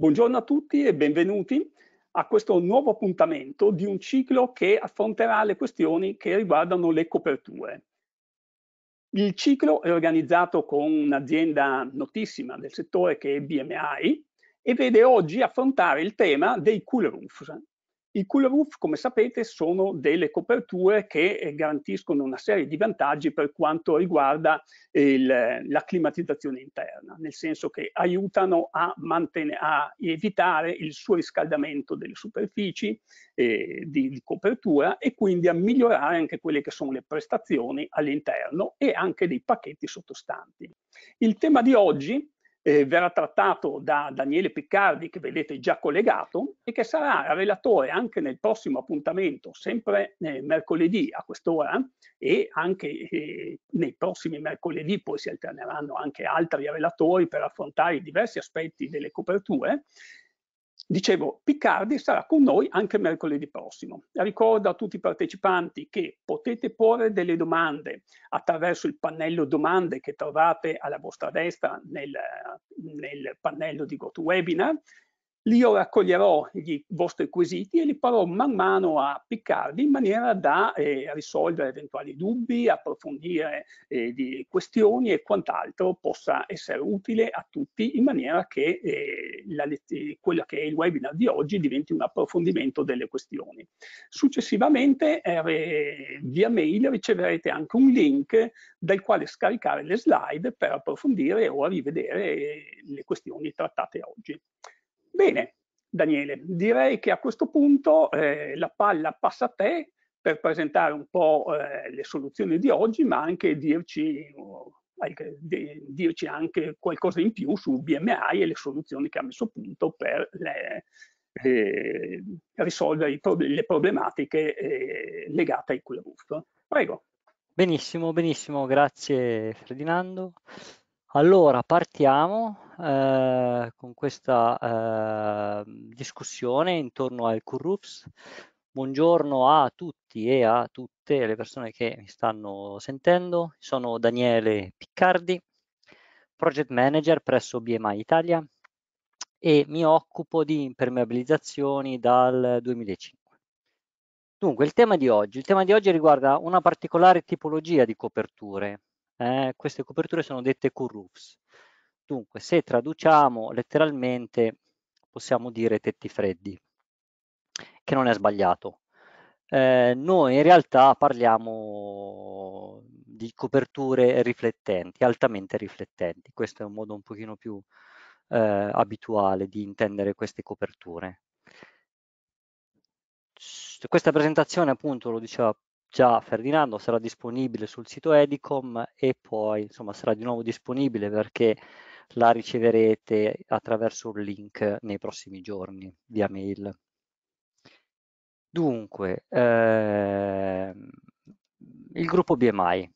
Buongiorno a tutti e benvenuti a questo nuovo appuntamento di un ciclo che affronterà le questioni che riguardano le coperture. Il ciclo è organizzato con un'azienda notissima del settore che è BMI e vede oggi affrontare il tema dei cool roofs, i cool roof, come sapete, sono delle coperture che eh, garantiscono una serie di vantaggi per quanto riguarda eh, il, la climatizzazione interna, nel senso che aiutano a, a evitare il surriscaldamento delle superfici eh, di, di copertura e quindi a migliorare anche quelle che sono le prestazioni all'interno e anche dei pacchetti sottostanti. Il tema di oggi eh, verrà trattato da Daniele Piccardi, che vedete già collegato, e che sarà relatore anche nel prossimo appuntamento, sempre eh, mercoledì a quest'ora, e anche eh, nei prossimi mercoledì poi si alterneranno anche altri relatori per affrontare diversi aspetti delle coperture. Dicevo, Piccardi sarà con noi anche mercoledì prossimo. Ricordo a tutti i partecipanti che potete porre delle domande attraverso il pannello domande che trovate alla vostra destra nel, nel pannello di GoToWebinar Lì io raccoglierò i vostri quesiti e li farò man mano a piccarvi in maniera da eh, risolvere eventuali dubbi, approfondire eh, di questioni e quant'altro possa essere utile a tutti in maniera che eh, la, quella che è il webinar di oggi diventi un approfondimento delle questioni. Successivamente eh, via mail riceverete anche un link dal quale scaricare le slide per approfondire o rivedere eh, le questioni trattate oggi. Bene, Daniele, direi che a questo punto eh, la palla passa a te per presentare un po' eh, le soluzioni di oggi, ma anche dirci, dirci, anche qualcosa in più su BMI e le soluzioni che ha messo a punto per le, eh, risolvere le problematiche eh, legate ai QRUF. Prego. Benissimo, benissimo, grazie Ferdinando. Allora, partiamo eh, con questa eh, discussione intorno al Currups. Buongiorno a tutti e a tutte le persone che mi stanno sentendo. Sono Daniele Piccardi, Project Manager presso BMI Italia e mi occupo di impermeabilizzazioni dal 2005. Dunque, il tema di oggi, il tema di oggi riguarda una particolare tipologia di coperture, eh, queste coperture sono dette curroofs. Dunque, se traduciamo letteralmente, possiamo dire tetti freddi, che non è sbagliato. Eh, noi in realtà parliamo di coperture riflettenti, altamente riflettenti. Questo è un modo un pochino più eh, abituale di intendere queste coperture. Questa presentazione, appunto, lo diceva già Ferdinando sarà disponibile sul sito Edicom e poi insomma sarà di nuovo disponibile perché la riceverete attraverso un link nei prossimi giorni via mail. Dunque, eh, il gruppo BMI.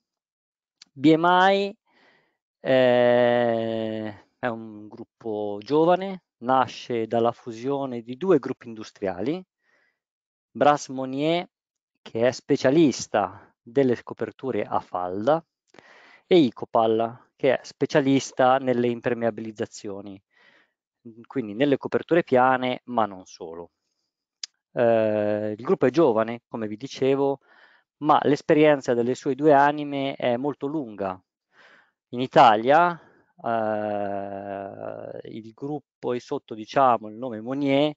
BMI eh, è un gruppo giovane, nasce dalla fusione di due gruppi industriali, Brass Monnier che è specialista delle coperture a falda, e Icopal, che è specialista nelle impermeabilizzazioni, quindi nelle coperture piane, ma non solo. Eh, il gruppo è giovane, come vi dicevo, ma l'esperienza delle sue due anime è molto lunga. In Italia eh, il gruppo è sotto diciamo, il nome Monier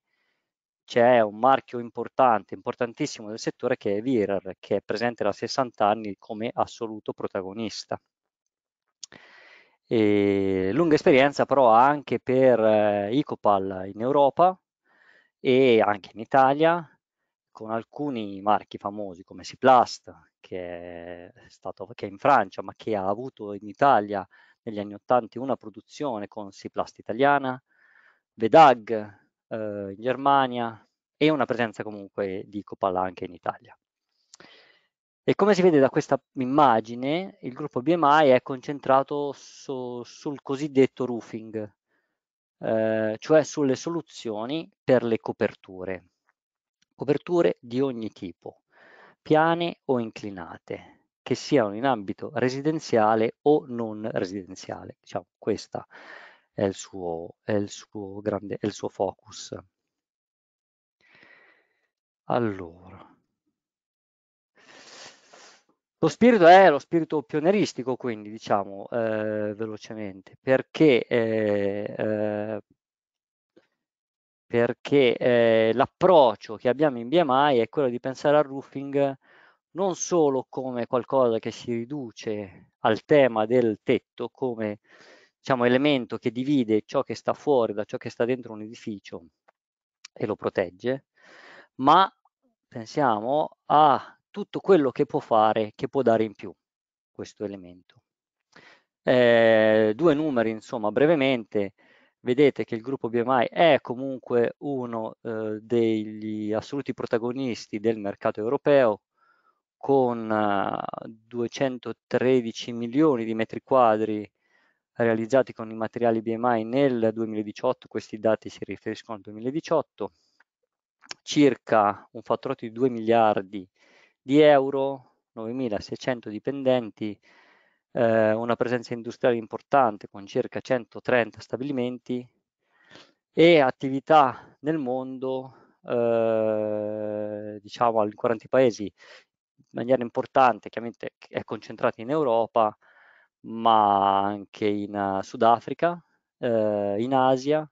c'è un marchio importante, importantissimo del settore che è Virer, che è presente da 60 anni come assoluto protagonista. E lunga esperienza però anche per eh, Icopal in Europa e anche in Italia con alcuni marchi famosi come Siplast che è, stato, che è in Francia ma che ha avuto in Italia negli anni 80 una produzione con Siplast italiana, Vedag eh, Germania e una presenza comunque di Copalla anche in Italia. E come si vede da questa immagine, il gruppo BMI è concentrato so, sul cosiddetto roofing, eh, cioè sulle soluzioni per le coperture. Coperture di ogni tipo, piane o inclinate, che siano in ambito residenziale o non residenziale. Diciamo, questa è il suo, è il suo, grande, è il suo focus. Allora. Lo spirito è lo spirito pionieristico, quindi diciamo eh, velocemente, perché, eh, eh, perché eh, l'approccio che abbiamo in BMI è quello di pensare al roofing non solo come qualcosa che si riduce al tema del tetto, come diciamo, elemento che divide ciò che sta fuori da ciò che sta dentro un edificio e lo protegge, ma pensiamo a tutto quello che può fare, che può dare in più questo elemento. Eh, due numeri, insomma, brevemente, vedete che il gruppo BMI è comunque uno eh, degli assoluti protagonisti del mercato europeo con 213 eh, milioni di metri quadri realizzati con i materiali BMI nel 2018, questi dati si riferiscono al 2018, circa un fatturato di 2 miliardi di euro, 9.600 dipendenti, eh, una presenza industriale importante con circa 130 stabilimenti e attività nel mondo, eh, diciamo in 40 paesi in maniera importante, chiaramente è concentrata in Europa, ma anche in Sudafrica, eh, in Asia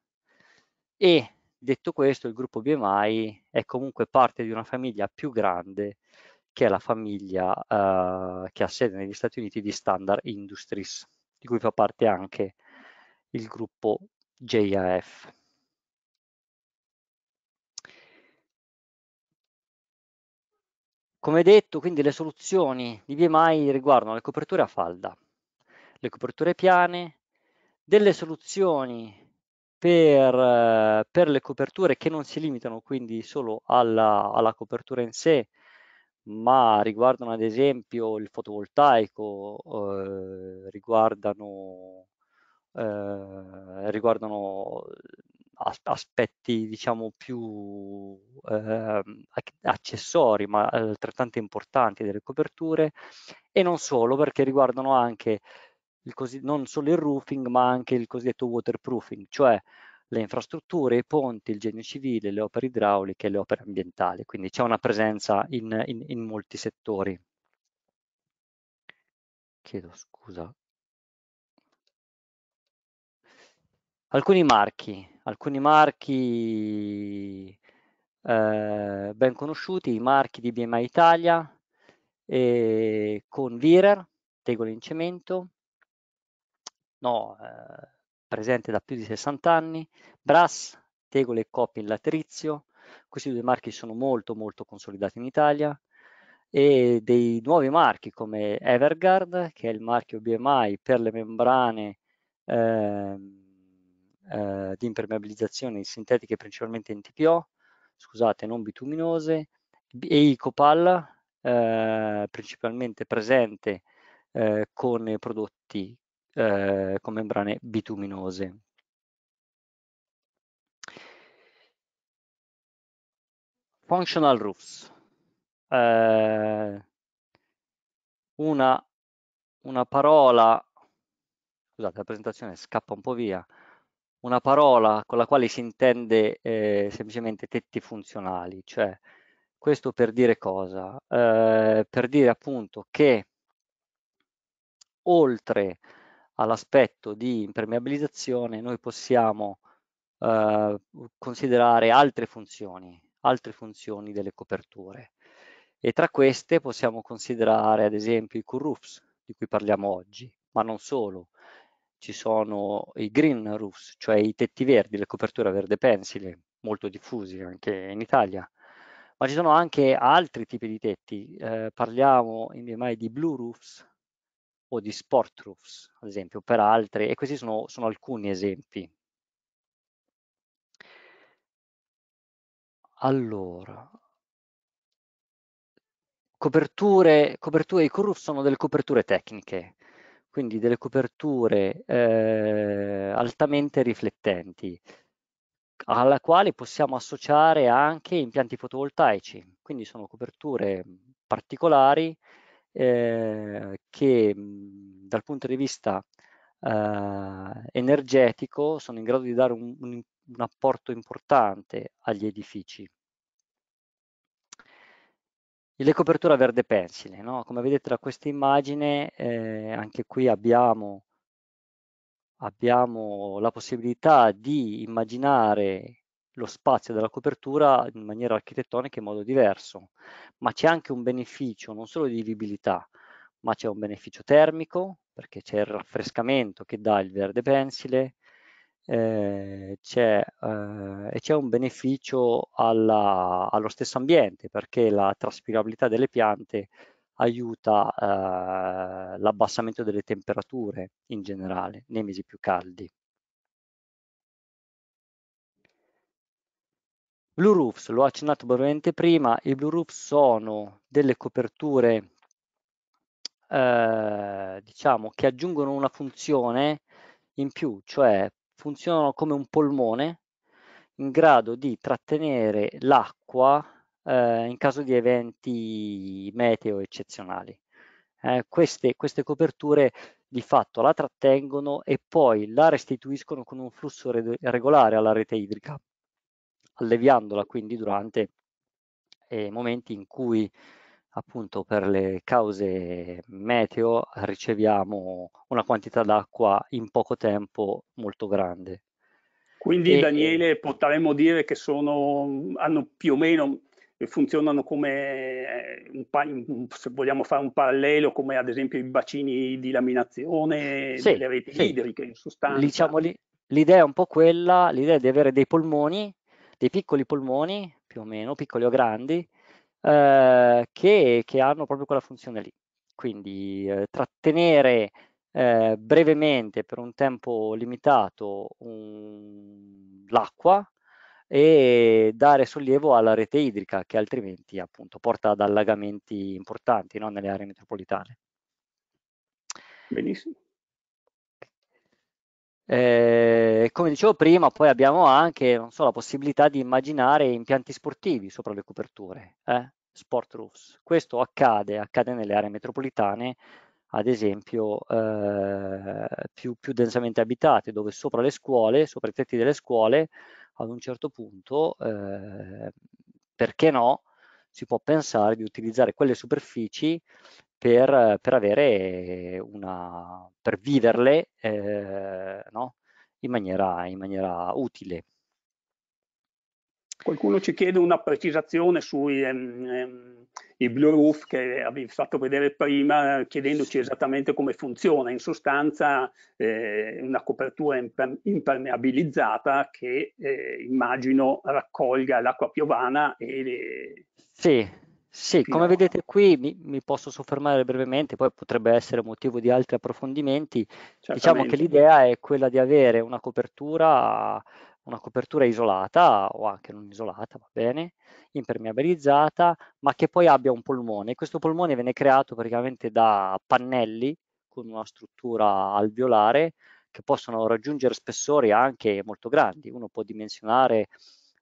e detto questo il gruppo BMI è comunque parte di una famiglia più grande che è la famiglia eh, che ha sede negli Stati Uniti di Standard Industries, di cui fa parte anche il gruppo JAF. Come detto, quindi le soluzioni di BMI riguardano le coperture a falda, le coperture piane, delle soluzioni per, per, le coperture che non si limitano quindi solo alla, alla copertura in sé, ma riguardano ad esempio il fotovoltaico, eh, riguardano, eh, riguardano as aspetti diciamo più eh, accessori ma eh, altrettanto importanti delle coperture e non solo perché riguardano anche cosi- non solo il roofing, ma anche il cosiddetto waterproofing, cioè le infrastrutture, i ponti, il genio civile, le opere idrauliche e le opere ambientali. Quindi c'è una presenza in, in, in molti settori. Chiedo scusa. Alcuni marchi, alcuni marchi eh, ben conosciuti, i marchi di BMA Italia, eh, con Virer, Tegole in cemento, no, eh, presente da più di 60 anni, Brass, Tegole e Coppi in Laterizio, questi due marchi sono molto molto consolidati in Italia e dei nuovi marchi come Evergard, che è il marchio BMI per le membrane eh, eh, di impermeabilizzazione sintetiche principalmente in TPO, scusate, non bituminose, e Icopal, eh, principalmente presente eh, con prodotti eh, con membrane bituminose. Functional roofs. Eh, una, una parola, scusate la presentazione scappa un po' via, una parola con la quale si intende eh, semplicemente tetti funzionali, cioè questo per dire cosa? Eh, per dire appunto che oltre all'aspetto di impermeabilizzazione noi possiamo eh, considerare altre funzioni, altre funzioni delle coperture e tra queste possiamo considerare ad esempio i cool roofs di cui parliamo oggi, ma non solo. Ci sono i green roofs, cioè i tetti verdi, le coperture verde pensile, molto diffusi anche in Italia, ma ci sono anche altri tipi di tetti. Eh, parliamo in mai di blue roofs, o di sport roofs, ad esempio, per altre, e questi sono, sono alcuni esempi. Allora, coperture, coperture, i curve sono delle coperture tecniche, quindi delle coperture eh, altamente riflettenti, alla quale possiamo associare anche impianti fotovoltaici, quindi sono coperture particolari eh, che dal punto di vista eh, energetico sono in grado di dare un, un, un apporto importante agli edifici. le coperture a verde pensile, no? come vedete da questa immagine, eh, anche qui abbiamo, abbiamo la possibilità di immaginare lo spazio della copertura in maniera architettonica in modo diverso, ma c'è anche un beneficio non solo di vivibilità, ma c'è un beneficio termico perché c'è il raffrescamento che dà il verde pensile eh, c'è, eh, e c'è un beneficio alla, allo stesso ambiente perché la traspirabilità delle piante aiuta eh, l'abbassamento delle temperature in generale nei mesi più caldi. Blue roofs, l'ho accennato brevemente prima, i blue roofs sono delle coperture eh, diciamo che aggiungono una funzione in più, cioè funzionano come un polmone in grado di trattenere l'acqua eh, in caso di eventi meteo eccezionali. Eh, queste, queste coperture di fatto la trattengono e poi la restituiscono con un flusso re- regolare alla rete idrica, alleviandola quindi durante eh, momenti in cui appunto per le cause meteo riceviamo una quantità d'acqua in poco tempo molto grande. Quindi e, Daniele eh, potremmo dire che sono, hanno più o meno, funzionano come, eh, un, se vogliamo fare un parallelo, come ad esempio i bacini di laminazione sì, delle reti sì. idriche in sostanza. Diciamo lì, l'idea è un po' quella, l'idea di avere dei polmoni, dei piccoli polmoni più o meno, piccoli o grandi, eh, che, che, hanno proprio quella funzione lì. Quindi eh, trattenere eh, brevemente per un tempo limitato um, l'acqua e dare sollievo alla rete idrica che altrimenti appunto porta ad allagamenti importanti no? nelle aree metropolitane. Benissimo. Eh, come dicevo prima, poi abbiamo anche so, la possibilità di immaginare impianti sportivi sopra le coperture, eh? sport roofs. Questo accade, accade nelle aree metropolitane, ad esempio eh, più, più, densamente abitate, dove sopra le scuole, sopra i tetti delle scuole, ad un certo punto, eh, perché no, si può pensare di utilizzare quelle superfici per, per, avere una, per viverle eh, no? in, maniera, in maniera utile. Qualcuno ci chiede una precisazione sui um, um, Blue Roof che avevi fatto vedere prima, chiedendoci esattamente come funziona. In sostanza eh, una copertura imper impermeabilizzata che eh, immagino raccolga l'acqua piovana e... Le... Sì, sì, come vedete qui mi, mi, posso soffermare brevemente, poi potrebbe essere motivo di altri approfondimenti. Certamente. Diciamo che l'idea è quella di avere una copertura, una copertura isolata o anche non isolata, va bene, impermeabilizzata, ma che poi abbia un polmone. Questo polmone viene creato praticamente da pannelli con una struttura alveolare che possono raggiungere spessori anche molto grandi. Uno può dimensionare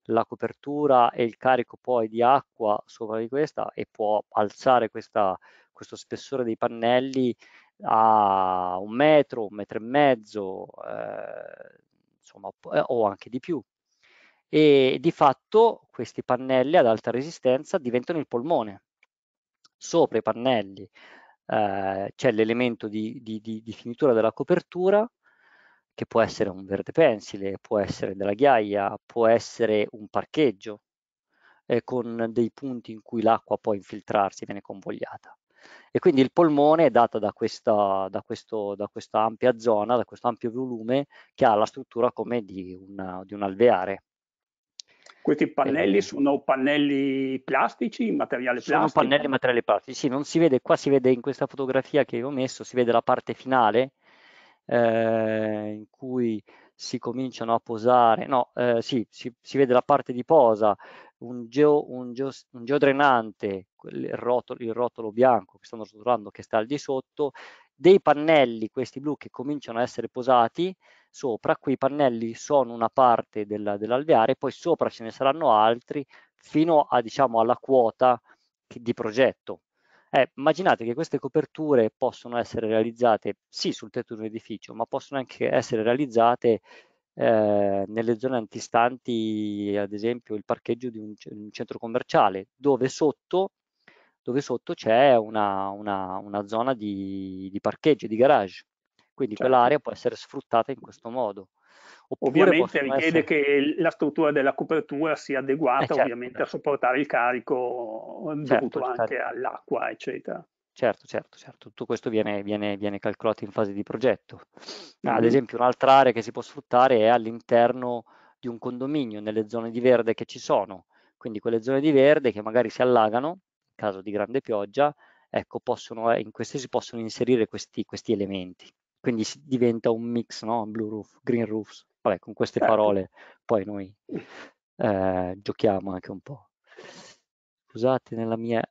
la copertura e il carico poi di acqua sopra di questa e può alzare questa, questo spessore dei pannelli a un metro, un metro e mezzo, eh, insomma, eh, o anche di più. E di fatto questi pannelli ad alta resistenza diventano il polmone. Sopra i pannelli eh, c'è l'elemento di, di, di, di finitura della copertura che può essere un verde pensile, può essere della ghiaia, può essere un parcheggio eh, con dei punti in cui l'acqua può infiltrarsi, viene convogliata. E quindi il polmone è dato da questa, da questo, da questa ampia zona, da questo ampio volume che ha la struttura come di, una, di un alveare. Questi pannelli eh, sono pannelli plastici, materiale plastico? Sono pannelli in materiale plastico, sì, non si vede, qua si vede in questa fotografia che vi ho messo, si vede la parte finale eh, in cui si cominciano a posare, no, eh, sì, si, si, vede la parte di posa, un, geo, un, geo, un geodrenante, il rotolo, il rotolo bianco che stanno strutturando che sta al di sotto, dei pannelli, questi blu che cominciano a essere posati sopra, quei pannelli sono una parte della, dell'alveare, poi sopra ce ne saranno altri fino a, diciamo, alla quota di progetto, eh, immaginate che queste coperture possono essere realizzate sì sul tetto di un edificio, ma possono anche essere realizzate eh, nelle zone antistanti, ad esempio il parcheggio di un, un centro commerciale, dove sotto, dove sotto c'è una, una, una, zona di, di parcheggio, di garage. Quindi certo. quell'area può essere sfruttata in questo modo. Oppure ovviamente richiede essere... che la struttura della copertura sia adeguata eh, certo, ovviamente certo. a sopportare il carico certo, dovuto certo, anche all'acqua, eccetera. Certo, certo, certo. Tutto questo viene, viene, viene calcolato in fase di progetto. Ad mm-hmm. esempio, un'altra area che si può sfruttare è all'interno di un condominio, nelle zone di verde che ci sono. Quindi quelle zone di verde che magari si allagano in caso di grande pioggia, ecco, possono, eh, in queste si possono inserire questi, questi elementi quindi diventa un mix, no? Blue Roof, Green Roofs, vabbè con queste certo. parole poi noi eh, giochiamo anche un po'. Scusate nella mia...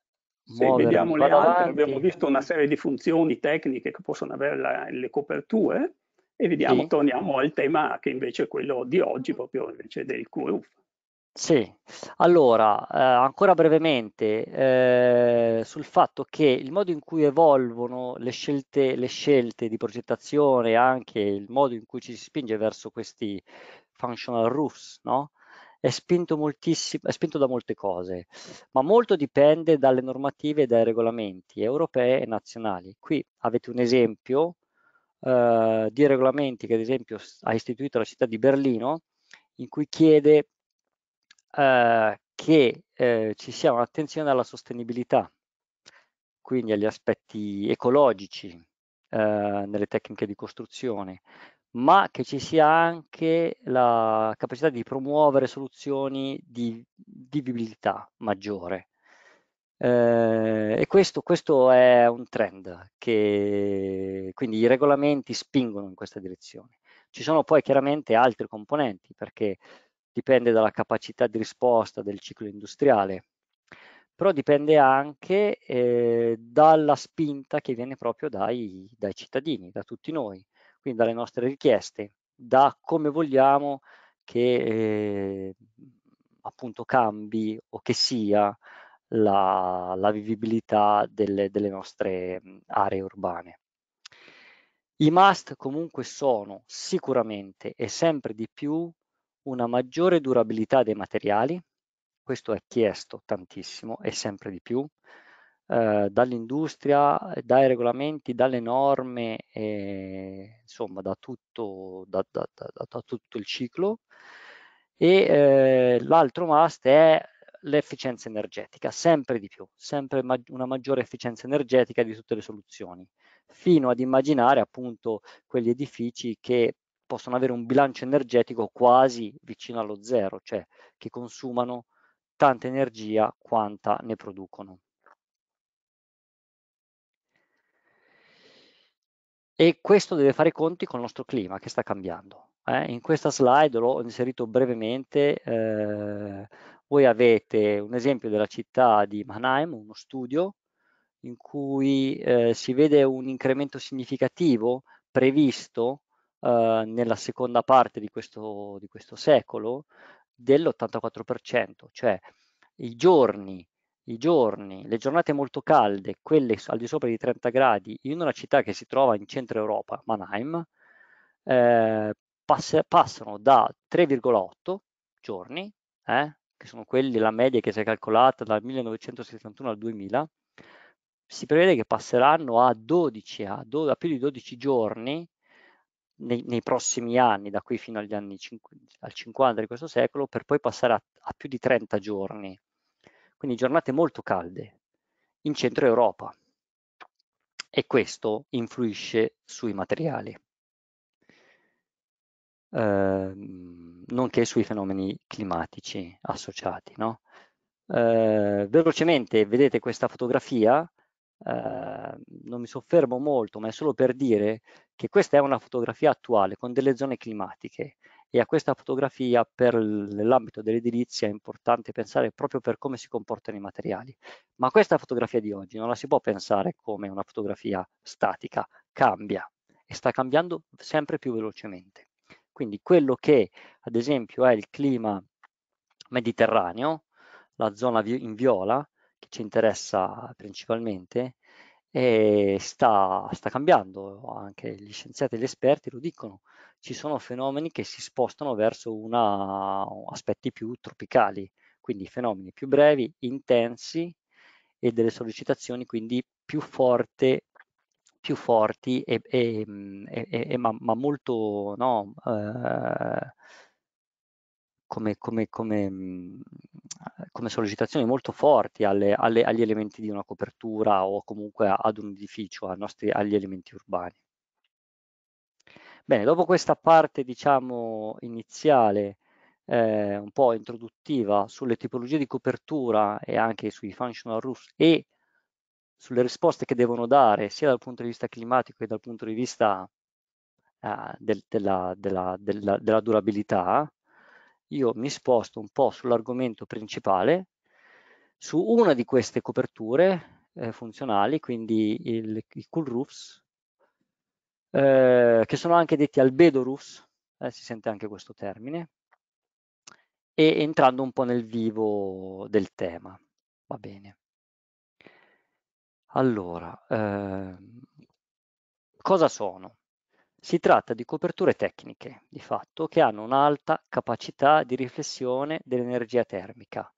Se vediamo le altre, abbiamo visto una serie di funzioni tecniche che possono avere la, le coperture e vediamo, sì. torniamo al tema che invece è quello di oggi, proprio invece del QRUF. Sì, allora, eh, ancora brevemente, eh, sul fatto che il modo in cui evolvono le scelte, le scelte di progettazione, anche il modo in cui ci si spinge verso questi functional roofs, no? È spinto, è spinto da molte cose, ma molto dipende dalle normative e dai regolamenti europei e nazionali. Qui avete un esempio eh, di regolamenti che ad esempio ha istituito la città di Berlino, in cui chiede eh, che eh, ci sia un'attenzione alla sostenibilità, quindi agli aspetti ecologici eh, nelle tecniche di costruzione, ma che ci sia anche la capacità di promuovere soluzioni di vivibilità maggiore. Eh, e questo, questo, è un trend che quindi i regolamenti spingono in questa direzione. Ci sono poi chiaramente altri componenti perché dipende dalla capacità di risposta del ciclo industriale, però dipende anche eh, dalla spinta che viene proprio dai, dai cittadini, da tutti noi, quindi dalle nostre richieste, da come vogliamo che eh, appunto cambi o che sia la, la vivibilità delle, delle nostre aree urbane. I must comunque sono sicuramente e sempre di più una maggiore durabilità dei materiali, questo è chiesto tantissimo e sempre di più, eh, dall'industria, dai regolamenti, dalle norme, eh, insomma da tutto, da, da, da tutto, il ciclo. E eh, l'altro must è l'efficienza energetica, sempre di più, sempre ma una maggiore efficienza energetica di tutte le soluzioni, fino ad immaginare appunto quegli edifici che possono avere un bilancio energetico quasi vicino allo zero, cioè che consumano tanta energia quanta ne producono. E questo deve fare conti con il nostro clima che sta cambiando. Eh? In questa slide l'ho inserito brevemente, eh, voi avete un esempio della città di Mannheim, uno studio in cui eh, si vede un incremento significativo previsto eh, nella seconda parte di questo, di questo secolo dell'84%, cioè i giorni, i giorni, le giornate molto calde, quelle al di sopra di 30 gradi, in una città che si trova in centro Europa, Mannheim, eh, pass passano da 3,8 giorni, eh, che sono quelli, la media che si è calcolata dal 1971 al 2000, si prevede che passeranno a, 12, a, a più di 12 giorni nei, nei, prossimi anni, da qui fino agli anni 5, al 50 di questo secolo, per poi passare a, a più di 30 giorni. Quindi giornate molto calde in centro Europa e questo influisce sui materiali, eh, nonché sui fenomeni climatici associati. No? Eh, velocemente vedete questa fotografia Ehm, non mi soffermo molto, ma è solo per dire che questa è una fotografia attuale con delle zone climatiche e a questa fotografia per l'ambito dell'edilizia è importante pensare proprio per come si comportano i materiali. Ma questa fotografia di oggi non la si può pensare come una fotografia statica, cambia e sta cambiando sempre più velocemente. Quindi quello che ad esempio è il clima mediterraneo, la zona in viola, che ci interessa principalmente, e sta, sta, cambiando, anche gli scienziati e gli esperti lo dicono, ci sono fenomeni che si spostano verso una, aspetti più tropicali, quindi fenomeni più brevi, intensi e delle sollecitazioni quindi più, forte, più forti e, e, e, ma, ma, molto no, eh, come, come, come mm, come sollecitazioni molto forti alle, alle, agli elementi di una copertura o comunque ad un edificio, nostri, agli elementi urbani. Bene, dopo questa parte diciamo iniziale eh, un po' introduttiva sulle tipologie di copertura e anche sui functional roofs e sulle risposte che devono dare sia dal punto di vista climatico che dal punto di vista eh, del, della, della, della, della durabilità, io mi sposto un po' sull'argomento principale, su una di queste coperture eh, funzionali, quindi il, i cool roofs, eh, che sono anche detti albedo roofs, eh, si sente anche questo termine, e entrando un po' nel vivo del tema. Va bene. Allora, ehm, cosa sono? Si tratta di coperture tecniche, di fatto, che hanno un'alta capacità di riflessione dell'energia termica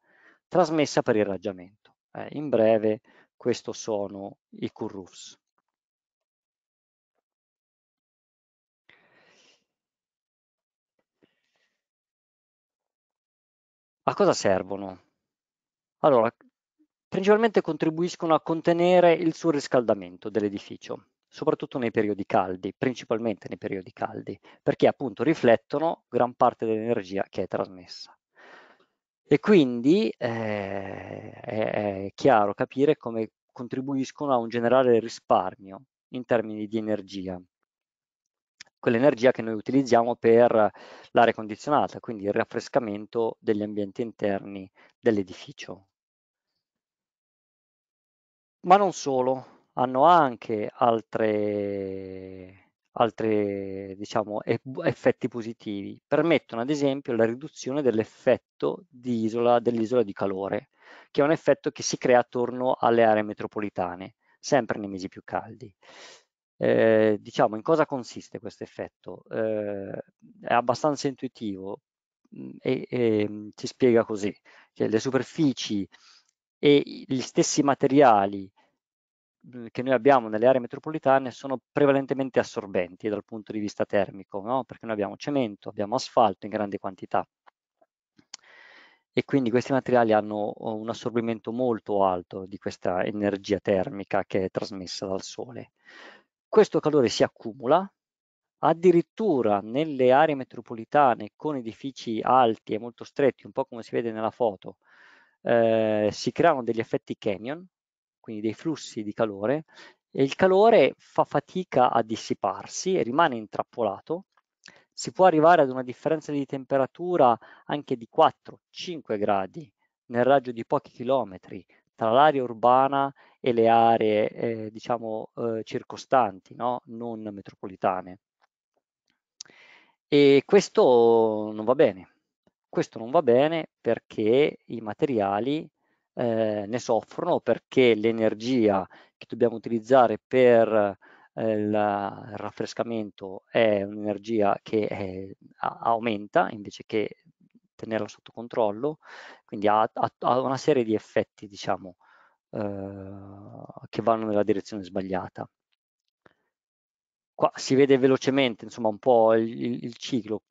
trasmessa per irraggiamento. Eh, in breve, questo sono i curroofs. A cosa servono? Allora, principalmente contribuiscono a contenere il surriscaldamento dell'edificio soprattutto nei periodi caldi, principalmente nei periodi caldi, perché appunto riflettono gran parte dell'energia che è trasmessa. E quindi eh, è, è chiaro capire come contribuiscono a un generale risparmio in termini di energia, quell'energia che noi utilizziamo per l'aria condizionata, quindi il raffrescamento degli ambienti interni dell'edificio. Ma non solo, hanno anche altre, altri diciamo, effetti positivi. Permettono ad esempio la riduzione dell'effetto dell'isola di calore, che è un effetto che si crea attorno alle aree metropolitane, sempre nei mesi più caldi. Eh, diciamo, in cosa consiste questo effetto? Eh, è abbastanza intuitivo mm, e, e mm, si spiega così, cioè, le superfici e gli stessi materiali Mhmm, che noi abbiamo nelle aree metropolitane sono prevalentemente assorbenti dal punto di vista termico, no? perché noi abbiamo cemento, abbiamo asfalto in grandi quantità e quindi questi materiali hanno un assorbimento molto alto di questa energia termica che è trasmessa dal sole. Questo calore si accumula, addirittura nelle aree metropolitane con edifici alti e molto stretti, un po' come si vede nella foto, eh, si creano degli effetti canyon, quindi dei flussi di calore, e il calore fa fatica a dissiparsi e rimane intrappolato, si può arrivare ad una differenza di temperatura anche di 4-5 gradi nel raggio di pochi chilometri tra l'area urbana e le aree eh, diciamo eh, circostanti, no? non metropolitane. E questo non va bene. Questo non va bene perché i materiali eh, ne soffrono perché l'energia che dobbiamo utilizzare per eh, il raffrescamento è un'energia che è, eh, aumenta invece che tenerla sotto controllo, quindi ha, ha, ha una serie di effetti diciamo eh, che vanno nella direzione sbagliata. Qua si vede velocemente insomma un po' il, il ciclo.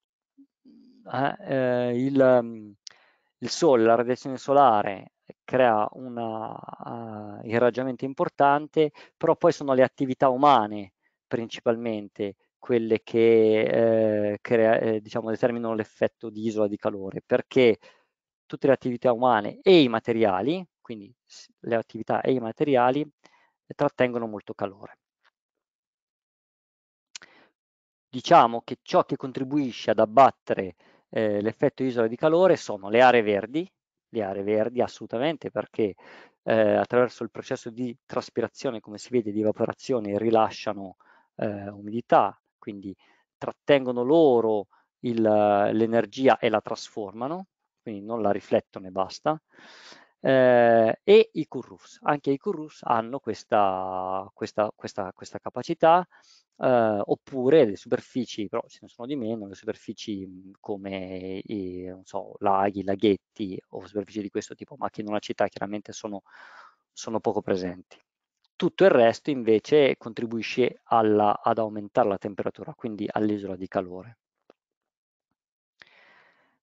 Eh, il, il sole, la radiazione solare crea un uh, eh, irraggiamento importante, però poi sono le attività umane principalmente quelle che eh, crea, eh, diciamo, determinano l'effetto di isola di calore, perché tutte le attività umane e i materiali, quindi le attività e i materiali, trattengono molto calore. Diciamo che ciò che contribuisce ad abbattere eh, l'effetto isola di calore sono le aree verdi, le aree verdi assolutamente perché eh, attraverso il processo di traspirazione, come si vede, di evaporazione rilasciano eh, umidità, quindi trattengono loro l'energia e la trasformano, quindi non la riflettono e basta eh, e i Currus. Anche i Currus hanno questa, questa, questa, questa capacità, eh, oppure le superfici, però ce ne sono di meno, le superfici mm, come i, so, laghi, laghetti o superfici di questo tipo, ma che in una città chiaramente sono, sono poco presenti. Tutto il resto invece contribuisce alla, ad aumentare la temperatura, quindi all'isola di calore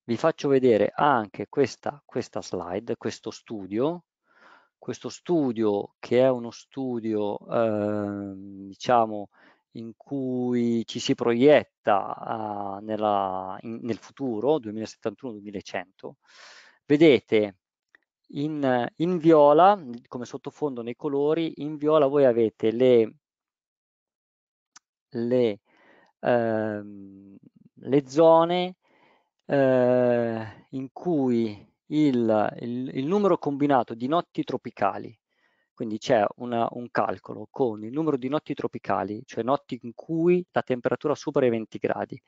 vi faccio vedere anche questa, questa slide, questo studio, questo studio che è uno studio eh, diciamo in cui ci si proietta eh, nella, in, nel futuro 2071-2100 vedete in, in, viola come sottofondo nei colori in viola voi avete le, le, eh, le zone eh, in cui il, il, il, numero combinato di notti tropicali, quindi c'è un calcolo con il numero di notti tropicali, cioè notti in cui la temperatura supera i 20 gradi,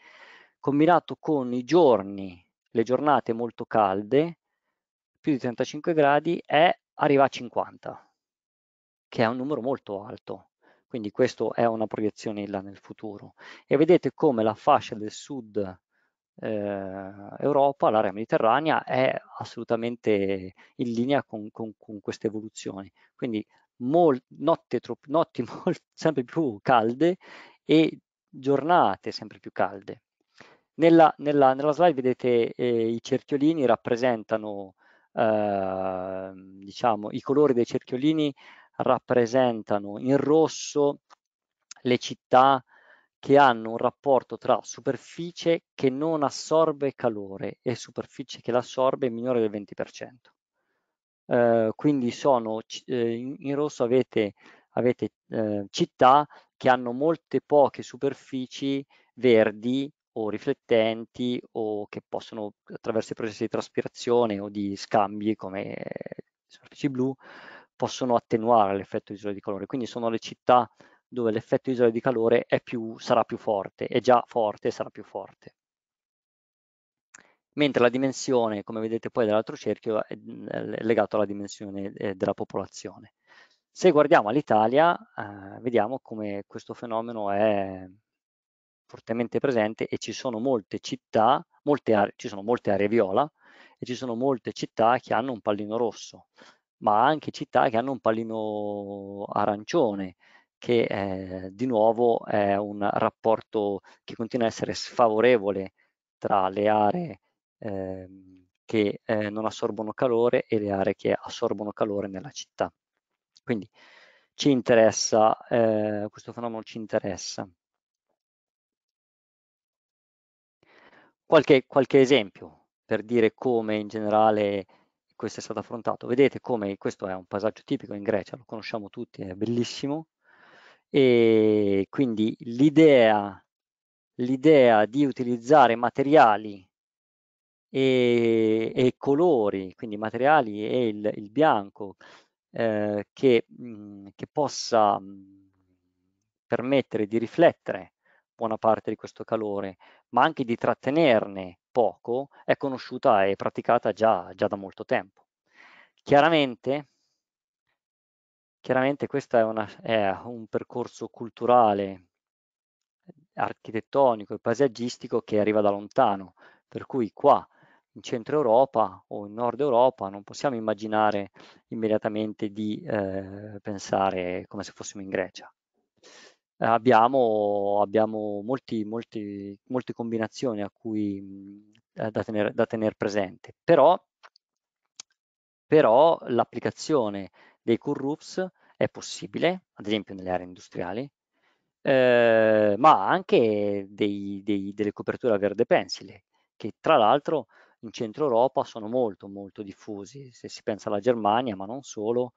combinato con i giorni, le giornate molto calde, più di 35 gradi, è arriva a 50, che è un numero molto alto. Quindi questa è una proiezione là nel futuro. E vedete come la fascia del sud Ehm, Europa, l'area mediterranea è assolutamente in linea con, con, con queste evoluzioni. Quindi mol, notte, tro, notti mol, sempre più calde e giornate sempre più calde. Nella, nella, nella slide vedete eh, i cerchiolini rappresentano, eh, diciamo, i colori dei cerchiolini rappresentano in rosso le città che hanno un rapporto tra superficie che non assorbe calore e superficie che l'assorbe minore del 20%. Eh, quindi sono, eh, in rosso avete, avete eh, città che hanno molte poche superfici verdi o riflettenti o che possono attraverso i processi di traspirazione o di scambi come eh, superfici blu possono attenuare l'effetto di isole di colore. Quindi sono le città dove l'effetto isola di calore più, sarà più forte, è già forte e sarà più forte. Mentre la dimensione, come vedete poi dall'altro cerchio, è legata alla dimensione eh, della popolazione. Se guardiamo all'Italia, eh, vediamo come questo fenomeno è fortemente presente e ci sono molte città, molte aree, ci sono molte aree viola e ci sono molte città che hanno un pallino rosso, ma anche città che hanno un pallino arancione, che eh, di nuovo è un rapporto che continua a essere sfavorevole tra le aree eh, che eh, non assorbono calore e le aree che assorbono calore nella città. Quindi ci interessa, eh, questo fenomeno ci interessa. Qualche, qualche esempio per dire come in generale questo è stato affrontato. Vedete come questo è un paesaggio tipico in Grecia, lo conosciamo tutti, è bellissimo, e quindi l'idea, l'idea di utilizzare materiali e, e, colori, quindi materiali e il, il bianco, eh, che, mh, mm, che, possa mh, mm, permettere di riflettere buona parte di questo calore, ma anche di trattenerne poco, è conosciuta e praticata già, già da molto tempo. Chiaramente Chiaramente questo è, una, è un percorso culturale, architettonico e paesaggistico che arriva da lontano, per cui qua in centro Europa o in nord Europa non possiamo immaginare immediatamente di eh, pensare come se fossimo in Grecia. Abbiamo, abbiamo molti, molti, molte combinazioni a cui, eh, da tenere tener presente, però, però l'applicazione dei core è possibile, ad esempio nelle aree industriali, eh, ma anche dei, dei, delle coperture a verde pensile, che tra l'altro in centro Europa sono molto molto diffusi, se si pensa alla Germania, ma non solo,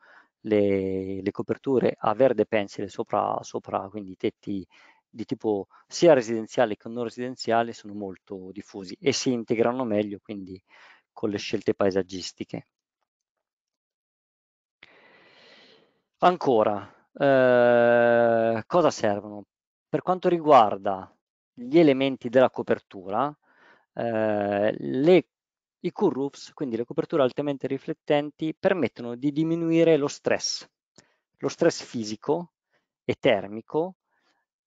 le, le coperture a verde pensile sopra, sopra, quindi tetti di tipo sia residenziale che non residenziale sono molto diffusi e si integrano meglio quindi con le scelte paesaggistiche. Ancora, eh, cosa servono? Per quanto riguarda gli elementi della copertura, eh, le, i Q-roofs, quindi le coperture altamente riflettenti, permettono di diminuire lo stress, lo stress fisico e termico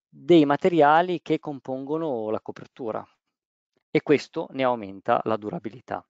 dei materiali che compongono la copertura e questo ne aumenta la durabilità.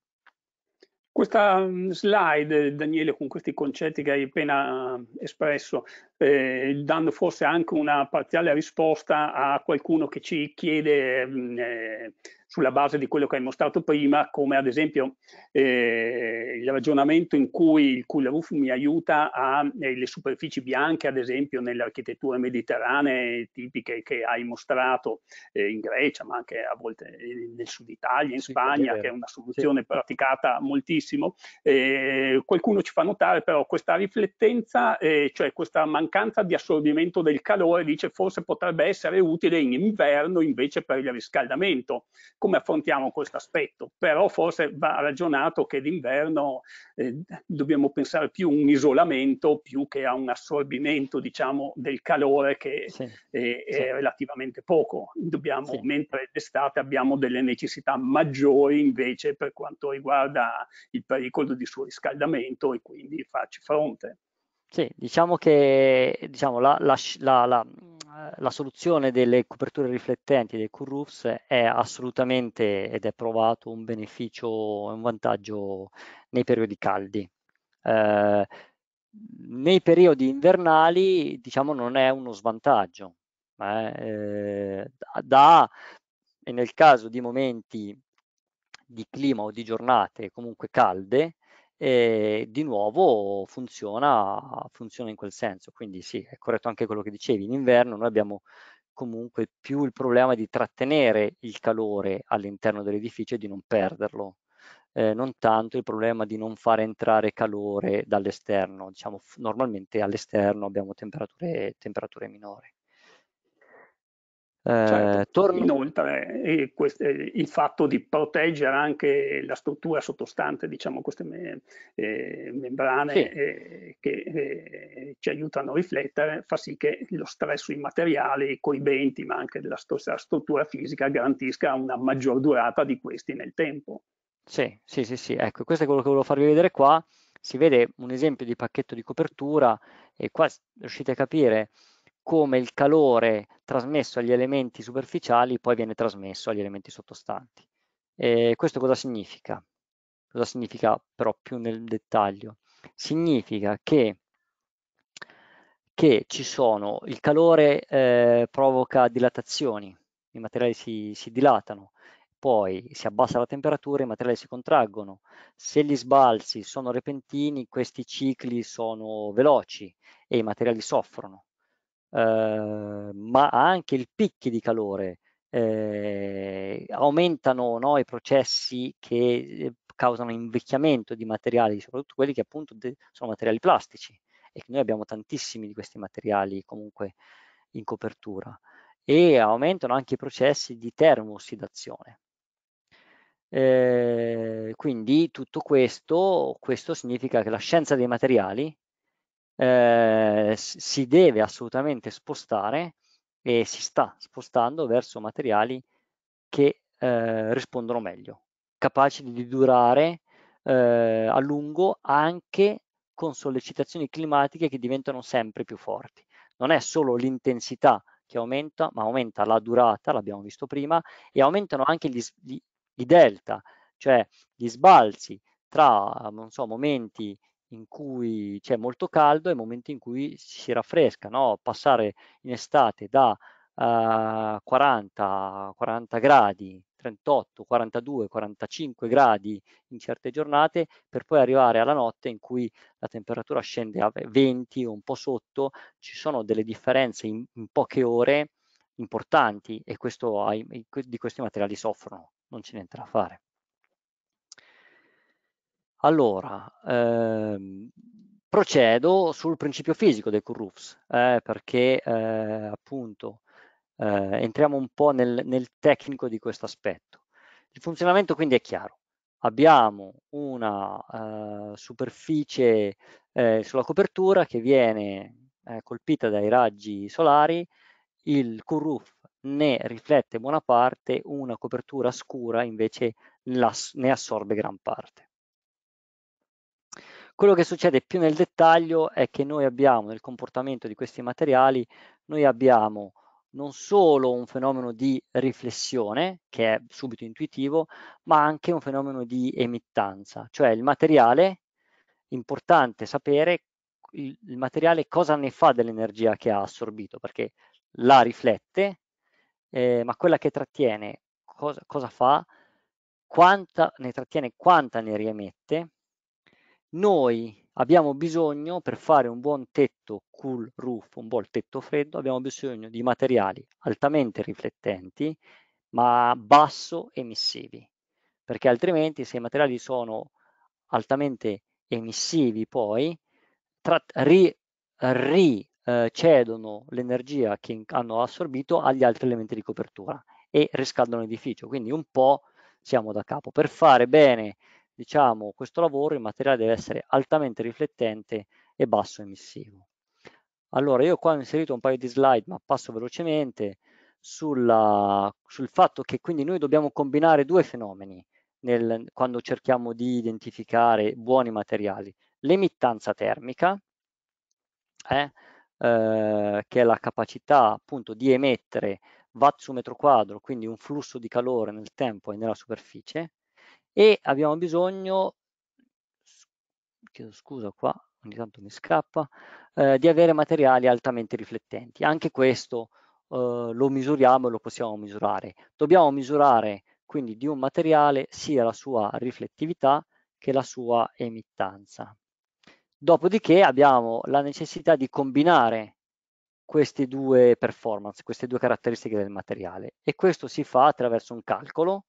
Questa mm, slide, Daniele, con questi concetti che hai appena eh, espresso, eh, dando forse anche una parziale risposta a qualcuno che ci chiede mm, eh, sulla base di quello che hai mostrato prima, come ad esempio eh, il ragionamento in cui il cool roof mi aiuta a eh, le superfici bianche, ad esempio nelle architetture mediterranee tipiche che hai mostrato eh, in Grecia, ma anche a volte eh, nel sud Italia, in Spagna, sì, è che è una soluzione sì. praticata moltissimo. Eh, qualcuno ci fa notare però questa riflettenza, eh, cioè questa mancanza di assorbimento del calore, dice forse potrebbe essere utile in inverno invece per il riscaldamento come affrontiamo questo aspetto, però forse va ragionato che d'inverno eh, dobbiamo pensare più a un isolamento più che a un assorbimento diciamo, del calore che sì, è, sì. relativamente poco, dobbiamo, sì. mentre d'estate abbiamo delle necessità maggiori invece per quanto riguarda il pericolo di surriscaldamento e quindi farci fronte. Sì, diciamo che diciamo, la, la, la, eh, la, soluzione delle coperture riflettenti dei Q-roofs è assolutamente ed è provato un beneficio, un vantaggio nei periodi caldi. Eh, nei periodi invernali diciamo non è uno svantaggio, eh, da, e nel caso di momenti di clima o di giornate comunque calde, e di nuovo funziona, funziona in quel senso. Quindi sì, è corretto anche quello che dicevi, in inverno noi abbiamo comunque più il problema di trattenere il calore all'interno dell'edificio e di non perderlo. Eh, non tanto il problema di non fare entrare calore dall'esterno, diciamo normalmente all'esterno abbiamo temperature, temperature minori. Certo. Eh, torno... Inoltre eh, eh, il fatto di proteggere anche la struttura sottostante, diciamo queste me, eh, membrane sì. eh, che eh, ci aiutano a riflettere, fa sì che lo stress sui materiali, coi coibenti, ma anche della stessa struttura fisica garantisca una maggior durata di questi nel tempo. Sì, sì, sì, sì, ecco, questo è quello che volevo farvi vedere qua. Si vede un esempio di pacchetto di copertura e qua riuscite a capire come il calore trasmesso agli elementi superficiali poi viene trasmesso agli elementi sottostanti. E questo cosa significa? Cosa significa però più nel dettaglio? Significa che, che ci sono, il calore eh, provoca dilatazioni, i materiali si, si dilatano, poi si abbassa la temperatura, i materiali si contraggono. Se gli sbalzi sono repentini, questi cicli sono veloci e i materiali soffrono. Ehm, ma anche il picchi di calore eh, aumentano no, i processi che ehm, causano invecchiamento di materiali, soprattutto quelli che appunto sono materiali plastici e che noi abbiamo tantissimi di questi materiali comunque in copertura e aumentano anche i processi di termossidazione. Eh, quindi tutto questo, questo significa che la scienza dei materiali eh, si deve assolutamente spostare e si sta spostando verso materiali che eh, rispondono meglio, capaci di durare eh, a lungo anche con sollecitazioni climatiche che diventano sempre più forti. Non è solo l'intensità che aumenta, ma aumenta la durata, l'abbiamo visto prima, e aumentano anche gli, gli, i delta, cioè gli sbalzi tra so, momenti in cui c'è molto caldo e momenti in cui si raffresca, no? passare in estate da uh, 40, 40 gradi, 38, 42, 45 gradi in certe giornate per poi arrivare alla notte in cui la temperatura scende a 20 o un po' sotto, ci sono delle differenze in, in poche ore importanti e questo, di questi materiali soffrono, non c'è niente da fare. Allora, ehm, procedo sul principio fisico dei Currufs, eh, perché eh, appunto eh, entriamo un po' nel, nel tecnico di questo aspetto. Il funzionamento quindi è chiaro. Abbiamo una eh, superficie eh, sulla copertura che viene eh, colpita dai raggi solari, il Curruf ne riflette buona parte, una copertura scura invece ne assorbe gran parte. Quello che succede più nel dettaglio è che noi abbiamo nel comportamento di questi materiali, noi abbiamo non solo un fenomeno di riflessione, che è subito intuitivo, ma anche un fenomeno di emittanza, cioè il materiale, importante sapere il, il materiale cosa ne fa dell'energia che ha assorbito, perché la riflette, eh, ma quella che trattiene cosa, cosa fa, quanta ne trattiene, quanta ne riemette noi abbiamo bisogno, per fare un buon tetto cool roof, un buon tetto freddo, abbiamo bisogno di materiali altamente riflettenti, ma basso emissivi, perché altrimenti se i materiali sono altamente emissivi poi ricedono ri, eh, l'energia che hanno assorbito agli altri elementi di copertura e riscaldano l'edificio, quindi un po' siamo da capo. Per fare bene diciamo, questo lavoro, il materiale deve essere altamente riflettente e basso emissivo. Allora, io qua ho inserito un paio di slide, ma passo velocemente sulla, sul fatto che quindi noi dobbiamo combinare due fenomeni nel, quando cerchiamo di identificare buoni materiali. L'emittanza termica, eh, eh, che è la capacità appunto di emettere watt su metro quadro, quindi un flusso di calore nel tempo e nella superficie, e abbiamo bisogno, chiedo scusa qua, ogni tanto mi scappa, eh, di avere materiali altamente riflettenti. Anche questo eh, lo misuriamo e lo possiamo misurare. Dobbiamo misurare quindi di un materiale sia la sua riflettività che la sua emittanza. Dopodiché abbiamo la necessità di combinare queste due performance, queste due caratteristiche del materiale e questo si fa attraverso un calcolo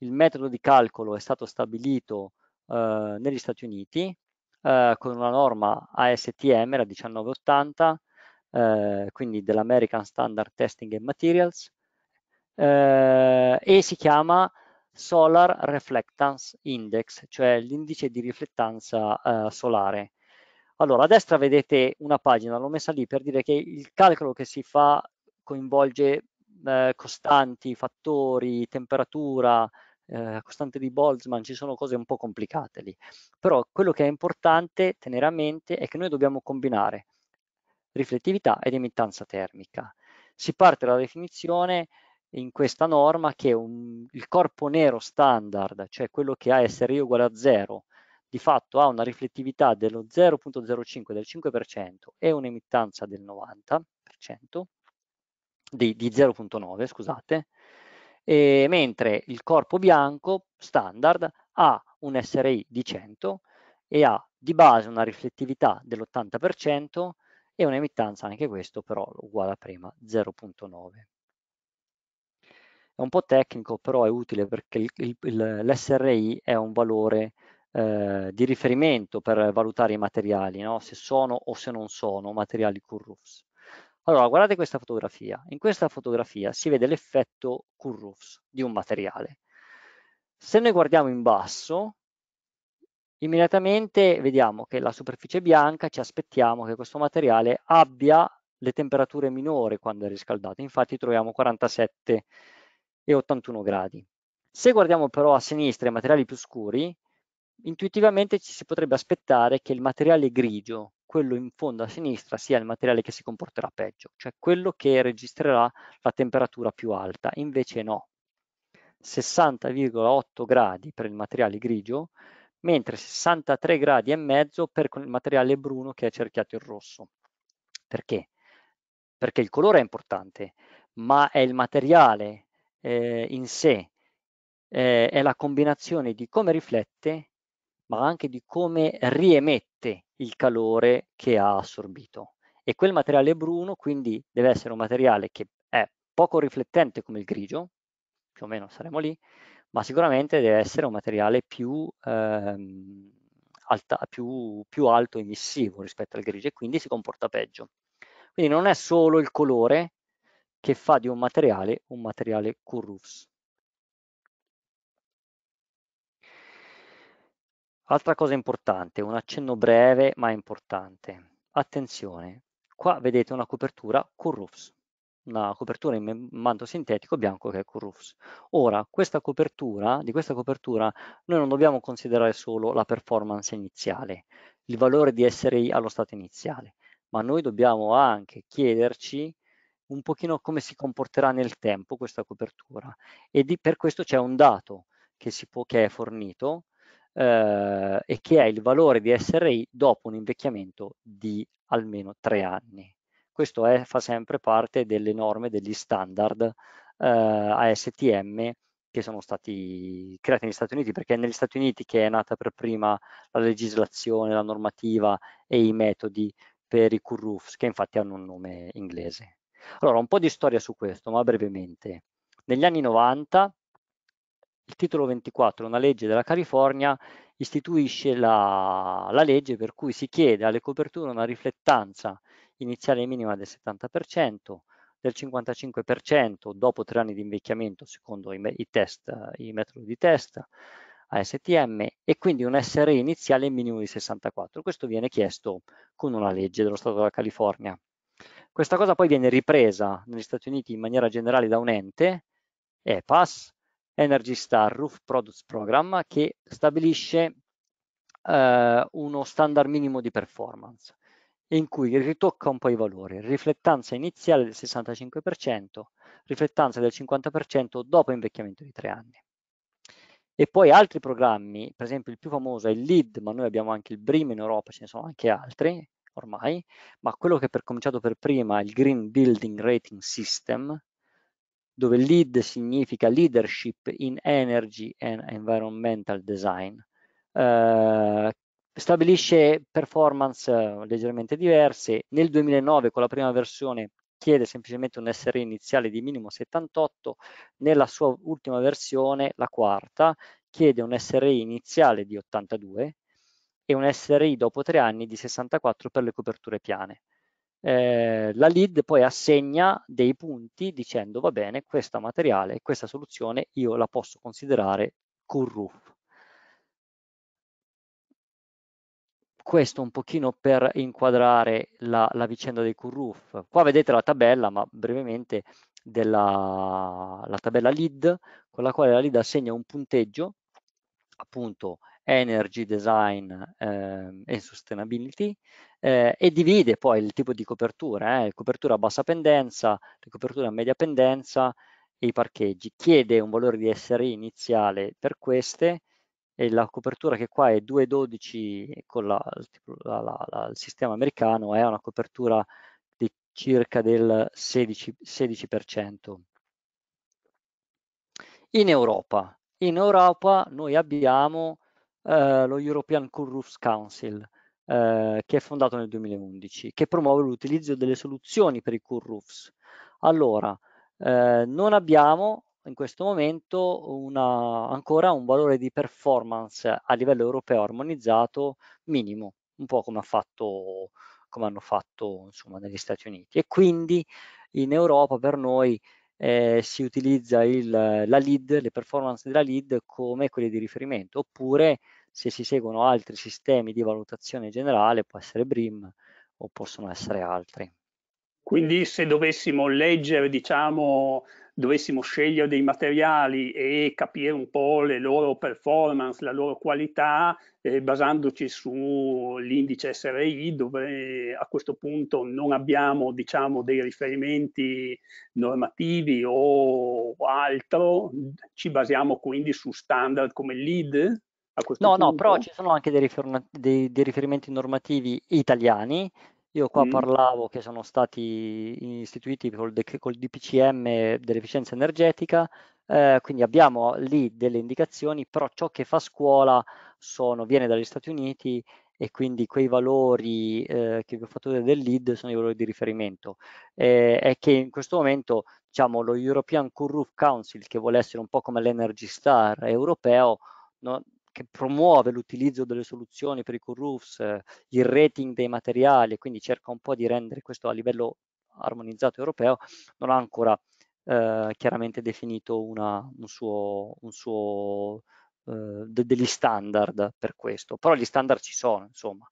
il metodo di calcolo è stato stabilito eh, negli Stati Uniti eh, con una norma ASTM, la 1980, eh, quindi dell'American Standard Testing and Materials, eh, e si chiama Solar Reflectance Index, cioè l'indice di riflettanza eh, solare. Allora, a destra vedete una pagina, l'ho messa lì per dire che il calcolo che si fa coinvolge eh, costanti, fattori, temperatura, eh, costante di Boltzmann, ci sono cose un po' complicate lì. Però quello che è importante tenere a mente è che noi dobbiamo combinare riflettività ed emittanza termica. Si parte dalla definizione in questa norma che un, il corpo nero standard, cioè quello che ha SRI uguale a 0, di fatto ha una riflettività dello 0.05 del 5% e un'emittanza del 90%, di, di 0.9 scusate, eh, mentre il corpo bianco standard ha un SRI di 100 e ha di base una riflettività dell'80% e un'emittanza, anche questo però uguale a prima, 0.9. È un po' tecnico, però è utile perché l'SRI è un valore eh, di riferimento per valutare i materiali, no? se sono o se non sono materiali Currufs. Allora, guardate questa fotografia. In questa fotografia si vede l'effetto Currufs di un materiale. Se noi guardiamo in basso, immediatamente vediamo che la superficie bianca ci aspettiamo che questo materiale abbia le temperature minore quando è riscaldato. Infatti troviamo 47 e 81 gradi. Se guardiamo però a sinistra i materiali più scuri, intuitivamente ci si potrebbe aspettare che il materiale grigio, quello in fondo a sinistra sia il materiale che si comporterà peggio, cioè quello che registrerà la temperatura più alta, invece no. 60,8 gradi per il materiale grigio, mentre 63 gradi e mezzo per il materiale bruno che è cerchiato in rosso. Perché? Perché il colore è importante, ma è il materiale eh, in sé, eh, è la combinazione di come riflette, ma anche di come riemette il calore che ha assorbito. E quel materiale bruno quindi deve essere un materiale che è poco riflettente come il grigio, più o meno saremo lì, ma sicuramente deve essere un materiale più, ehm, alta, più, più alto emissivo rispetto al grigio e quindi si comporta peggio. Quindi non è solo il colore che fa di un materiale un materiale Currus. Altra cosa importante, un accenno breve ma importante. Attenzione, qua vedete una copertura Currufs, una copertura in manto sintetico bianco che è Currufs. Ora, questa copertura, di questa copertura noi non dobbiamo considerare solo la performance iniziale, il valore di SRI allo stato iniziale, ma noi dobbiamo anche chiederci un pochino come si comporterà nel tempo questa copertura e di, per questo c'è un dato che, può, che è fornito eh, e che è il valore di SRI dopo un invecchiamento di almeno tre anni. Questo è, fa sempre parte delle norme, degli standard eh, ASTM che sono stati creati negli Stati Uniti, perché è negli Stati Uniti che è nata per prima la legislazione, la normativa e i metodi per i curroofs, che infatti hanno un nome inglese. Allora, un po' di storia su questo, ma brevemente. Negli anni 90 il titolo 24, una legge della California, istituisce la, la legge per cui si chiede alle coperture una riflettanza iniziale minima del 70%, del 55% dopo tre anni di invecchiamento secondo i, i, test, i metodi di test ASTM e quindi un SRE iniziale minimo di 64. Questo viene chiesto con una legge dello Stato della California. Questa cosa poi viene ripresa negli Stati Uniti in maniera generale da un ente, EPAS, Energy Star Roof Products Program che stabilisce eh, uno standard minimo di performance in cui ritocca un po' i valori, riflettanza iniziale del 65%, riflettanza del 50% dopo invecchiamento di tre anni. E poi altri programmi, per esempio il più famoso è il LEED, ma noi abbiamo anche il BRIM in Europa, ce ne sono anche altri ormai, ma quello che per cominciato per prima è il Green Building Rating System, dove lead significa leadership in energy and environmental design. Eh, stabilisce performance eh, leggermente diverse. Nel 2009 con la prima versione chiede semplicemente un SRE iniziale di minimo 78, nella sua ultima versione, la quarta, chiede un SRE iniziale di 82 e un SRI dopo tre anni di 64 per le coperture piane eh, la lead poi assegna dei punti dicendo va bene, questa materiale, questa soluzione io la posso considerare cool roof. questo un pochino per inquadrare la, la vicenda dei Curruf. Qua vedete la tabella, ma brevemente, della tabella lead, con la quale la lead assegna un punteggio appunto energy, design eh, e sustainability eh, e divide poi il tipo di copertura, eh, copertura a bassa pendenza, copertura a media pendenza e i parcheggi. Chiede un valore di SRI iniziale per queste e la copertura che qua è 2,12 con la, la, la, il sistema americano è una copertura di circa del 16, 16%. In Europa, in Europa noi abbiamo eh, lo European Cool Roofs Council, eh, che è fondato nel 2011, che promuove l'utilizzo delle soluzioni per i cool roofs. Allora, eh, non abbiamo in questo momento una, ancora un valore di performance a livello europeo armonizzato minimo, un po' come, ha fatto, come hanno fatto insomma, negli Stati Uniti. E quindi in Europa per noi eh, si utilizza il, la lead, le performance della lead come quelle di riferimento, oppure se si seguono altri sistemi di valutazione generale, può essere BRIM o possono essere altri. Quindi se dovessimo leggere diciamo, dovessimo scegliere dei materiali e capire un po' le loro performance, la loro qualità, eh, basandoci sull'indice SRI, dove eh, a questo punto non abbiamo diciamo, dei riferimenti normativi o altro, ci basiamo quindi su standard come lead, no, punto. no, però ci sono anche dei, rifer- dei, dei riferimenti normativi italiani io qua mm. parlavo che sono stati istituiti col, col DPCM dell'efficienza energetica, eh, quindi abbiamo lì delle indicazioni, però ciò che fa scuola sono, viene dagli Stati Uniti e quindi quei valori eh, che vi ho fatto vedere del lead sono i valori di riferimento. Eh, è che in questo momento diciamo, lo European Cool Roof Council, che vuole essere un po' come l'Energy Star europeo, no, che promuove l'utilizzo delle soluzioni per i corroofs, eh, il rating dei materiali, e quindi cerca un po' di rendere questo a livello armonizzato europeo, non ha ancora eh, chiaramente definito una, un suo, un suo eh, de, degli standard per questo, però gli standard ci sono, insomma.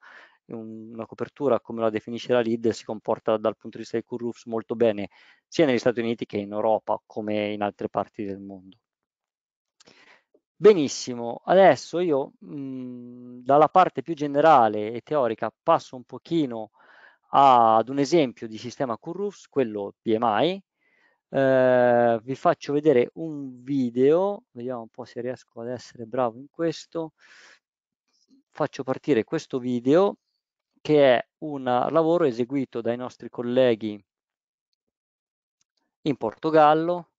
Una copertura come la definisce la LID si comporta dal punto di vista dei corroofs molto bene sia negli Stati Uniti che in Europa come in altre parti del mondo. Benissimo, adesso io mh, mhmm, dalla parte più generale e teorica passo un pochino a, ad un esempio di sistema Currufs, quello PMI. Eh, vi faccio vedere un video, vediamo un po' se riesco ad essere bravo in questo. Faccio partire questo video che è un lavoro eseguito dai nostri colleghi in Portogallo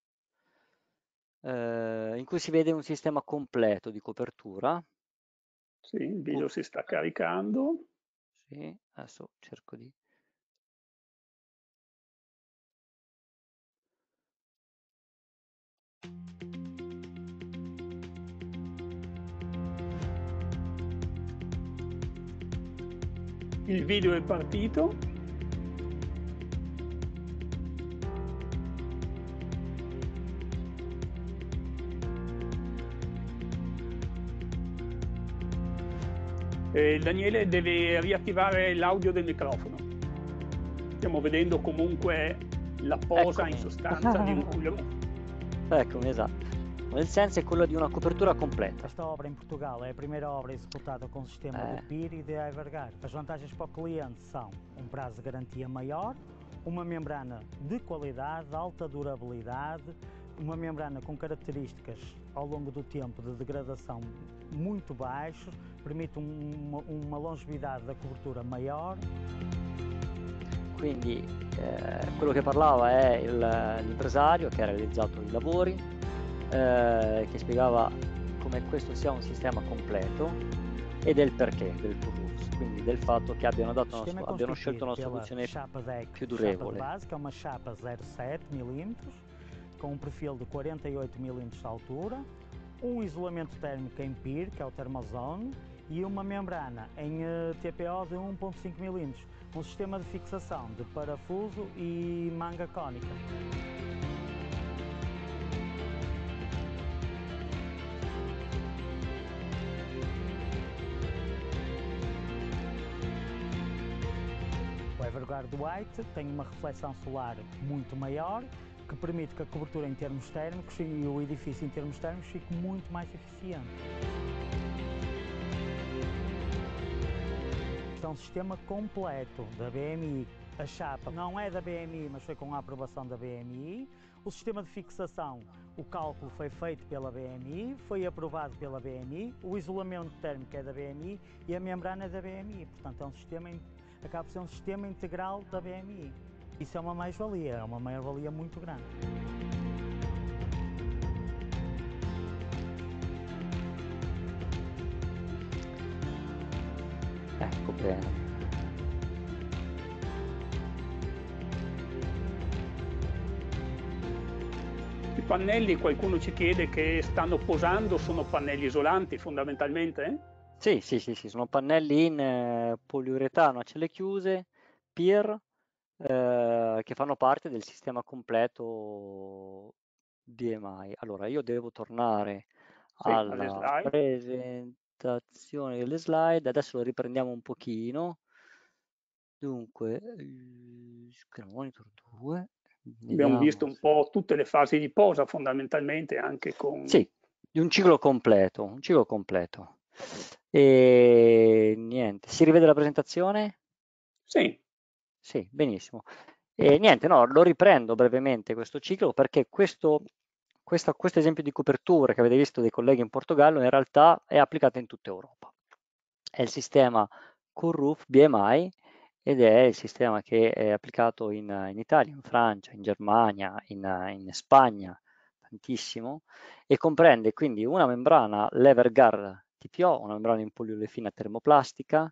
eh, in cui si vede un sistema completo di copertura. Sì, il video si sta caricando. Sì, adesso cerco di... Il video è partito. eh, Daniele deve riattivare l'audio del microfono. Stiamo vedendo comunque la posa Eccomi. in sostanza di un culo. Eccomi, esatto. Il senso è quello di una copertura completa. Questa opera in Portugal è la prima opera esecutata com o sistema eh. do PIR e da Evergar. As vantagens para o cliente são um prazo de garantia maior, uma membrana de qualidade, alta durabilidade, uma membrana com características ao longo do tempo de degradação muito baixas, permite uma, uma longevidade da cobertura maior. Quindi eh, quello che parlava è il, l'impresario che ha realizzato i lavori, eh, che spiegava come questo sia un sistema completo e del perché del Turrus, quindi del fatto che abbiano, dato una, abbiano scelto una soluzione più durevole. Base, una chapa 0,7 mm con un profilo di 48 mm di altura, un isolamento termico in PIR, che è é il Thermozone, e uma membrana em eh, TPO de 1.5 mm, um sistema de fixação de parafuso e manga cônica. O Everguard White tem uma reflexão solar muito maior, que permite que a cobertura em termos térmicos e o edifício em termos térmicos fique muito mais eficiente. é um sistema completo da BMI. A chapa não é da BMI, mas foi com a aprovação da BMI. O sistema de fixação, o cálculo foi feito pela BMI, foi aprovado pela BMI, o isolamento térmico é da BMI e a membrana é da BMI. Portanto, é um sistema, acaba por ser um sistema integral da BMI. Isso é uma mais-valia, é uma maior-valia muito grande. ecco bene i pannelli qualcuno ci chiede che stanno posando sono pannelli isolanti fondamentalmente? Sì, sì, sì, sì, sono pannelli in eh, poliuretano a celle chiuse, PIR, eh, che fanno parte del sistema completo DMI. Allora, io devo tornare sì, alla presentazione presentazione delle slide, adesso lo riprendiamo un pochino. Dunque, eh, screen monitor 2. Abbiamo visto un po' tutte le fasi di posa fondamentalmente anche con... Sì, di un ciclo completo, un ciclo completo. E niente, si rivede la presentazione? Sì. Sì, benissimo. E niente, no, lo riprendo brevemente questo ciclo perché questo questo quest esempio di copertura che avete visto dei colleghi in Portogallo in realtà è applicato in tutta Europa. È il sistema Curruf BMI ed è il sistema che è applicato in, in Italia, in Francia, in Germania, in, in Spagna, tantissimo, e comprende quindi una membrana Levergar TPO, una membrana in poliolefina termoplastica,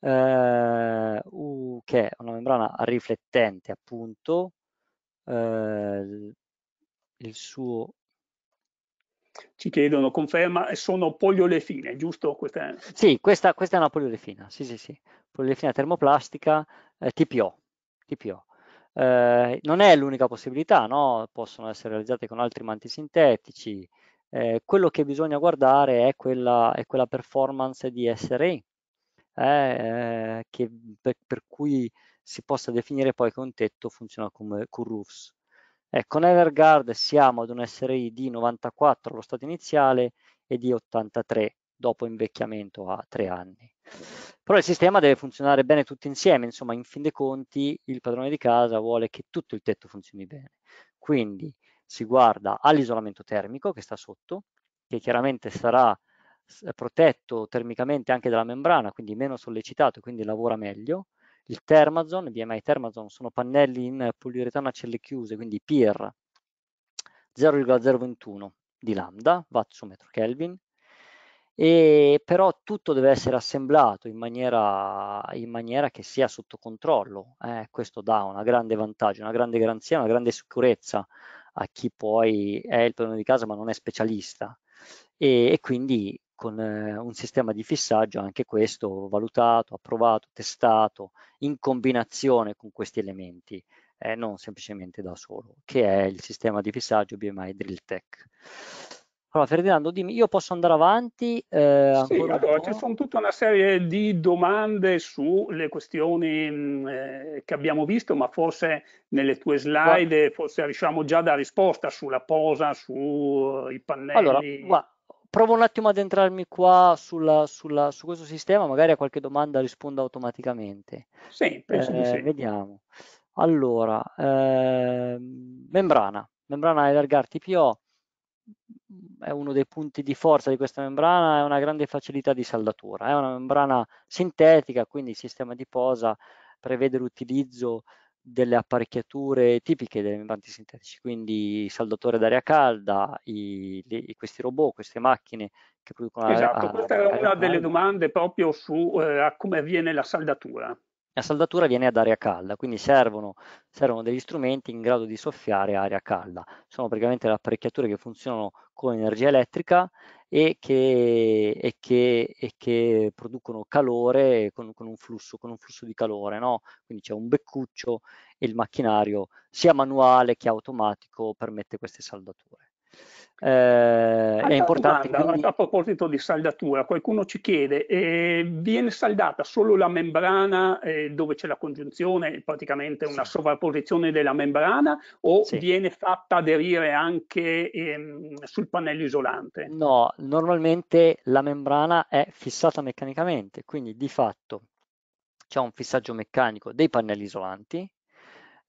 eh, che è una membrana riflettente appunto, eh, il suo... Ci chiedono conferma, sono poliolefine, giusto? Questa Sì, questa, questa, è una poliolefina, sì sì sì, poliolefina termoplastica eh, TPO. TPO. Eh, non è l'unica possibilità, no? possono essere realizzate con altri manti sintetici, eh, quello che bisogna guardare è quella, è quella performance di SRE, eh, eh per, per, cui si possa definire poi che un tetto funziona come Curves con ecco, nell'Ergard siamo ad un SRI di 94 allo stato iniziale e di 83 dopo invecchiamento a tre anni. Però il sistema deve funzionare bene tutti insieme, insomma, in fin dei conti il padrone di casa vuole che tutto il tetto funzioni bene. Quindi si guarda all'isolamento termico che sta sotto, che chiaramente sarà eh, protetto termicamente anche dalla membrana, quindi meno sollecitato, e quindi lavora meglio, il Thermazon, BMI Thermazon sono pannelli in poliuretano a celle chiuse, quindi PIR 0,021 di lambda, watt su metro Kelvin, e però tutto deve essere assemblato in maniera, in maniera che sia sotto controllo. Eh, questo dà un grande vantaggio, una grande garanzia, una grande sicurezza a chi poi è il padrone di casa ma non è specialista. E, e quindi con eh, un sistema di fissaggio, anche questo valutato, approvato, testato, in combinazione con questi elementi, eh, non semplicemente da solo, che è il sistema di fissaggio BMI Drill Tech. Allora Ferdinando, dimmi, io posso andare avanti? Eh, sì, allora, ci sono tutta una serie di domande sulle questioni mh, mm, eh, che abbiamo visto, ma forse nelle tue slide guarda. forse riusciamo già a dare risposta sulla posa, sui pannelli. Allora, guarda provo un attimo ad entrarmi qua sulla, sulla, su questo sistema, magari a qualche domanda rispondo automaticamente. Sì, penso eh, di sì. Vediamo. Allora, eh, membrana, membrana Elgar TPO è uno dei punti di forza di questa membrana, è una grande facilità di saldatura, è una membrana sintetica, quindi il sistema di posa prevede l'utilizzo delle apparecchiature tipiche degli membranti sintetici, quindi il saldatore d'aria calda, i, i, questi robot, queste macchine che producono esatto, aria Esatto, questa era una delle domande proprio su eh, come avviene la saldatura. La saldatura avviene ad aria calda, quindi servono, servono, degli strumenti in grado di soffiare aria calda. Sono praticamente le apparecchiature che funzionano con energia elettrica e che, e che, e che producono calore con, con, un flusso, con, un flusso, di calore. No? Quindi c'è un beccuccio e il macchinario sia manuale che automatico permette queste saldature. Eh, è importante. Domanda, quindi... A proposito di saldatura, qualcuno ci chiede, eh, viene saldata solo la membrana eh, dove c'è la congiunzione, praticamente una sì. sovrapposizione della membrana, o sì. viene fatta aderire anche ehm, sul pannello isolante? No, normalmente la membrana è fissata meccanicamente, quindi di fatto c'è un fissaggio meccanico dei pannelli isolanti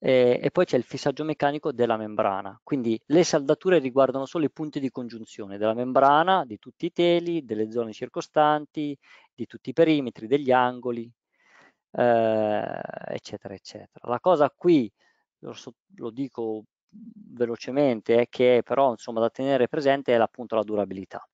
e, e poi c'è il fissaggio meccanico della membrana. Quindi le saldature riguardano solo i punti di congiunzione della membrana, di tutti i teli, delle zone circostanti, di tutti i perimetri, degli angoli, eh, eccetera, eccetera. La cosa qui, lo, lo dico velocemente, è che però insomma da tenere presente è appunto la durabilità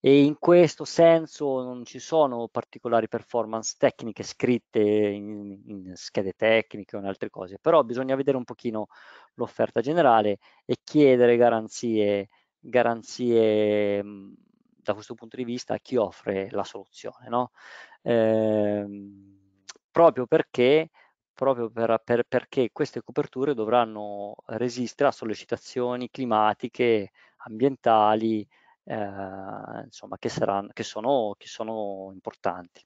e in questo senso non ci sono particolari performance tecniche scritte in, in, schede tecniche o in altre cose, però bisogna vedere un pochino l'offerta generale e chiedere garanzie, garanzie mm, da questo punto di vista a chi offre la soluzione, no? eh, proprio perché proprio per, per, perché queste coperture dovranno resistere a sollecitazioni climatiche, ambientali, eh, insomma, che, saranno, che, sono, che sono importanti.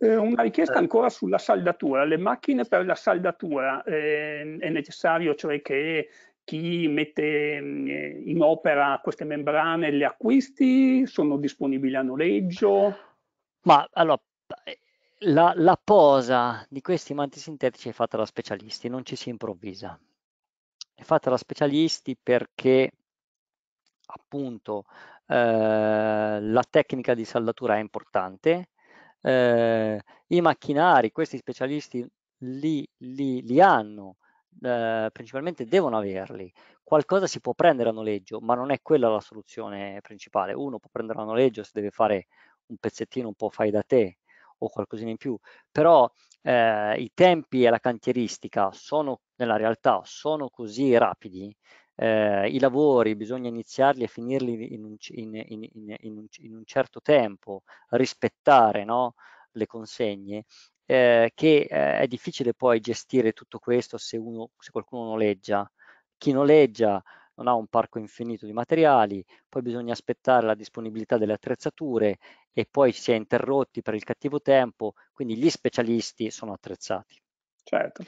Eh, una richiesta eh. ancora sulla saldatura, le macchine per la saldatura eh, è necessario cioè che chi mette mm, in opera queste membrane le acquisti, sono disponibili a noleggio? Ma allora, eh, la, la posa di questi manti sintetici è fatta da specialisti, non ci si improvvisa. È fatta da specialisti perché appunto eh, la tecnica di saldatura è importante, eh, i macchinari, questi specialisti li, li, li hanno, eh, principalmente devono averli, qualcosa si può prendere a noleggio, ma non è quella la soluzione principale, uno può prendere a noleggio se deve fare un pezzettino un po' fai da te o qualcosina in più, però eh, i tempi e la cantieristica sono, nella realtà sono così rapidi eh, i lavori bisogna iniziarli e finirli in un, in, in, in, un certo tempo, rispettare no, le consegne, eh, che eh, è difficile poi gestire tutto questo se, uno, se qualcuno noleggia. Chi noleggia non ha un parco infinito di materiali, poi bisogna aspettare la disponibilità delle attrezzature e poi si è interrotti per il cattivo tempo, quindi gli specialisti sono attrezzati. Certo.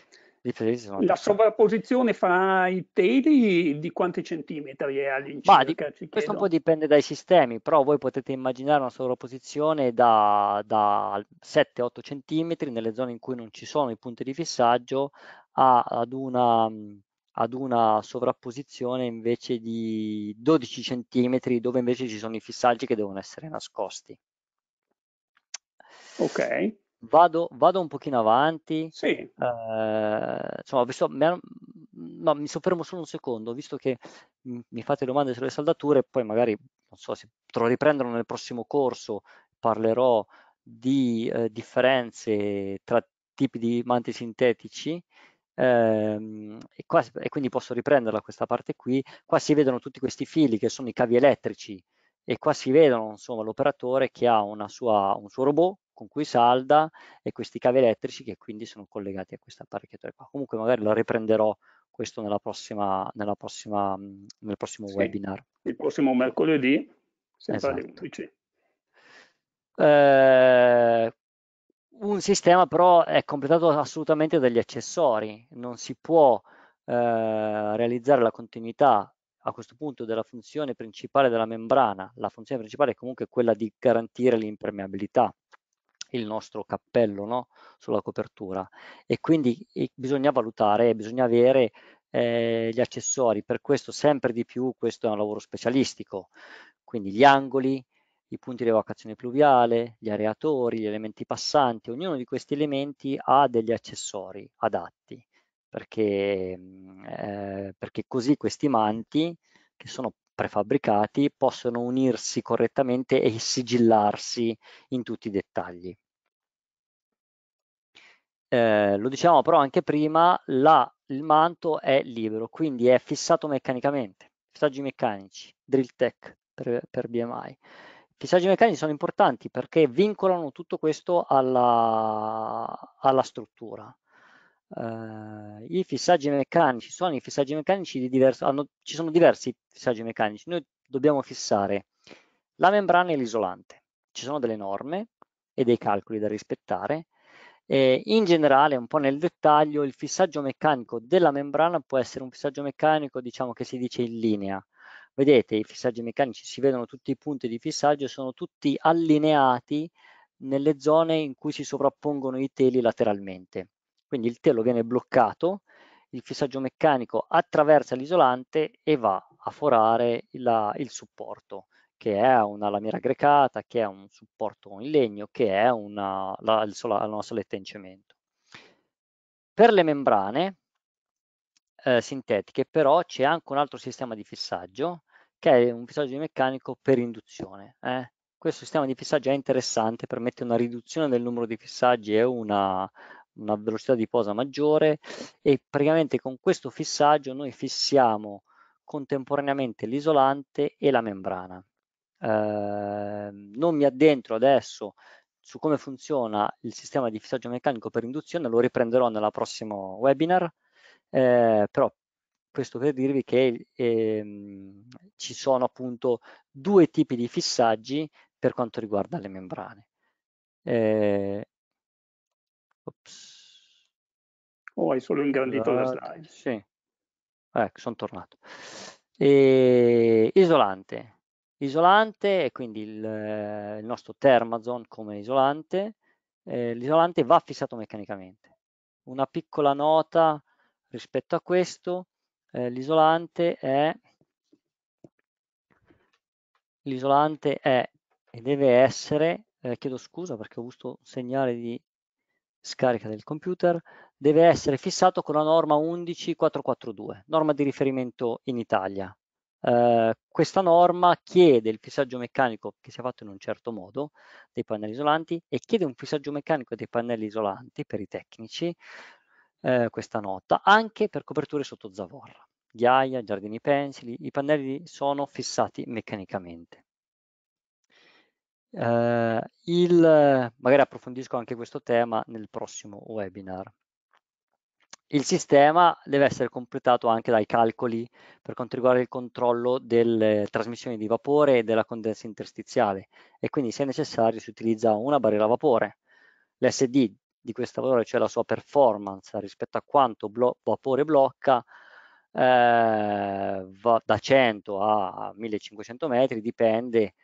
La sovrapposizione fra i teli di quanti centimetri è all'incirca? Di, questo un po' dipende dai sistemi, però voi potete immaginare una sovrapposizione da, da 7-8 centimetri nelle zone in cui non ci sono i punti di fissaggio a, ad, una, ad una sovrapposizione invece di 12 centimetri dove invece ci sono i fissaggi che devono essere nascosti. Ok. Vado, vado un pochino avanti. Sì. Eh, insomma, visto, no, mi soffermo solo un secondo, visto che mi fate domande sulle saldature, poi magari, non so, se lo riprendono nel prossimo corso, parlerò di eh, differenze tra tipi di manti sintetici ehm, e, qua, e, quindi posso riprenderla questa parte qui. Qua si vedono tutti questi fili che sono i cavi elettrici e qua si vedono insomma l'operatore che ha sua, un suo robot con cui salda e questi cavi elettrici che quindi sono collegati a questa apparecchiatura qua. Comunque magari lo riprenderò questo nella prossima, nella prossima, nel prossimo sì, webinar. Il prossimo mercoledì, sempre esatto. alle 11. Eh, un sistema però è completato assolutamente dagli accessori, non si può eh, realizzare la continuità a questo punto della funzione principale della membrana, la funzione principale è comunque quella di garantire l'impermeabilità il nostro cappello no? sulla copertura e quindi e bisogna valutare, bisogna avere eh, gli accessori, per questo sempre di più questo è un lavoro specialistico, quindi gli angoli, i punti di evacuazione pluviale, gli areatori, gli elementi passanti, ognuno di questi elementi ha degli accessori adatti, perché, mm, eh, perché così questi manti, che sono prefabbricati possono unirsi correttamente e sigillarsi in tutti i dettagli. Eh, lo dicevamo però anche prima, la, il manto è libero, quindi è fissato meccanicamente, fissaggi meccanici, drill tech per, per BMI. Fissaggi meccanici sono importanti perché vincolano tutto questo alla, alla struttura Uh, I fissaggi meccanici sono i fissaggi meccanici di diverso, hanno, ci sono diversi fissaggi meccanici. Noi dobbiamo fissare la membrana e l'isolante. Ci sono delle norme e dei calcoli da rispettare. E in generale, un po' nel dettaglio, il fissaggio meccanico della membrana può essere un fissaggio meccanico, diciamo che si dice in linea. Vedete, i fissaggi meccanici si vedono tutti i punti di fissaggio, sono tutti allineati nelle zone in cui si sovrappongono i teli lateralmente. Quindi il telo viene bloccato, il fissaggio meccanico attraversa l'isolante e va a forare la, il supporto, che è una lamiera grecata, che è un supporto in legno, che è una, la, la, una soletta in cemento. Per le membrane eh, sintetiche però c'è anche un altro sistema di fissaggio, che è un fissaggio meccanico per induzione. Eh? Questo sistema di fissaggio è interessante, permette una riduzione del numero di fissaggi e una una velocità di posa maggiore e praticamente con questo fissaggio noi fissiamo contemporaneamente l'isolante e la membrana. Eh, non mi addentro adesso su come funziona il sistema di fissaggio meccanico per induzione, lo riprenderò nel prossimo webinar, eh, però questo per dirvi che eh, ci sono appunto due tipi di fissaggi per quanto riguarda le membrane. Eh, Ops. O oh, hai solo ingrandito la, esatto, slide? Sì. Ecco, sono tornato. E... Isolante. Isolante è quindi il, il nostro Thermazon come isolante. Eh, l'isolante va fissato meccanicamente. Una piccola nota rispetto a questo, eh, l'isolante è l'isolante è e deve essere, eh, chiedo scusa perché ho avuto un segnale di scarica del computer, deve essere fissato con la norma 11442, norma di riferimento in Italia. Eh, questa norma chiede il fissaggio meccanico che sia fatto in un certo modo dei pannelli isolanti e chiede un fissaggio meccanico dei pannelli isolanti per i tecnici, eh, questa nota, anche per coperture sotto zavorra. Ghiaia, giardini pensili, i pannelli sono fissati meccanicamente. Eh, il, eh, magari approfondisco anche questo tema nel prossimo webinar. Il sistema deve essere completato anche dai calcoli per quanto riguarda il controllo delle trasmissioni di vapore e della condensa interstiziale e quindi se necessario si utilizza una barriera a vapore. L'SD di questa valore, cioè la sua performance rispetto a quanto blo vapore blocca, eh, va da 100 a 1500 metri, dipende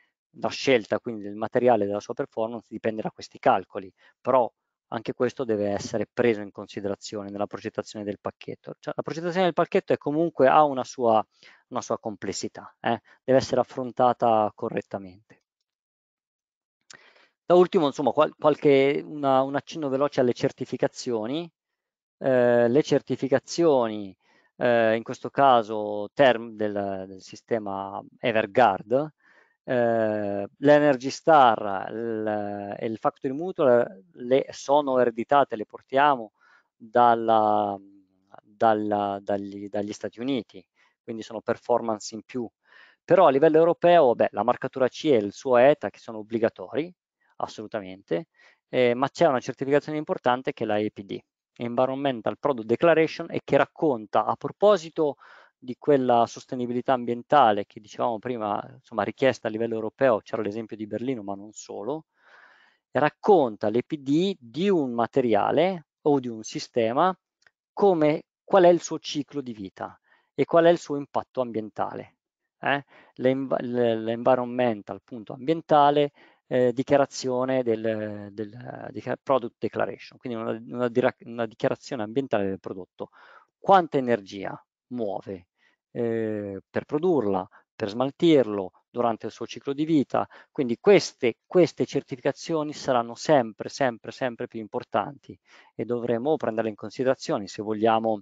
la scelta quindi del materiale della sua performance dipende da questi calcoli, però anche questo deve essere preso in considerazione nella progettazione del pacchetto. Cioè, la progettazione del pacchetto è comunque ha una sua, una sua complessità, eh? deve essere affrontata correttamente. Da ultimo, insomma, qual qualche, una, un accenno veloce alle certificazioni. Eh, le certificazioni, eh, in questo caso term del, del sistema EverGuard, eh, l'Energy Star e il Factory Mutual le sono ereditate, le portiamo dalla, dalla, dagli, dagli, Stati Uniti, quindi sono performance in più. Però a livello europeo, beh, la marcatura C e il suo ETA che sono obbligatori, assolutamente, eh, ma c'è una certificazione importante che è la EPD, Environmental Product Declaration, e che racconta a proposito di quella sostenibilità ambientale che dicevamo prima, insomma, richiesta a livello europeo, c'era l'esempio di Berlino, ma non solo, racconta l'EPD di un materiale o di un sistema come qual è il suo ciclo di vita e qual è il suo impatto ambientale. Eh? L'environmental, appunto, ambientale, eh, dichiarazione del, del, del, product declaration, quindi una, una, una, dichiarazione ambientale del prodotto. Quanta energia muove eh, per produrla, per smaltirlo durante il suo ciclo di vita. Quindi queste, queste certificazioni saranno sempre, sempre, sempre più importanti e dovremo prenderle in considerazione se vogliamo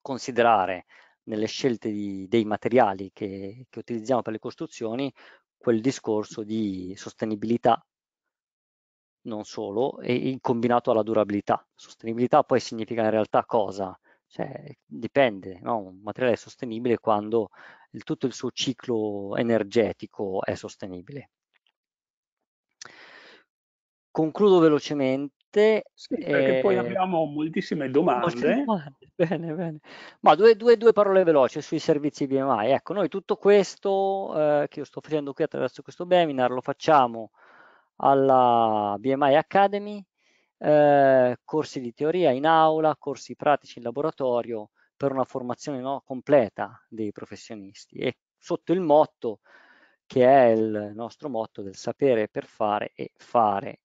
considerare nelle scelte di, dei materiali che, che utilizziamo per le costruzioni quel discorso di sostenibilità non solo, e in combinato alla durabilità. Sostenibilità poi significa in realtà cosa? Cioè, dipende, no? un materiale è sostenibile quando il, tutto il suo ciclo energetico è sostenibile. Concludo velocemente. Sì, perché eh, poi abbiamo moltissime domande. domande. Bene, bene. Ma due, due, due, parole veloci sui servizi BMI. Ecco, noi tutto questo eh, che io sto facendo qui attraverso questo webinar lo facciamo alla BMI Academy, eh, corsi di teoria in aula, corsi pratici in laboratorio per una formazione no, completa dei professionisti e sotto il motto che è il nostro motto del sapere per fare e fare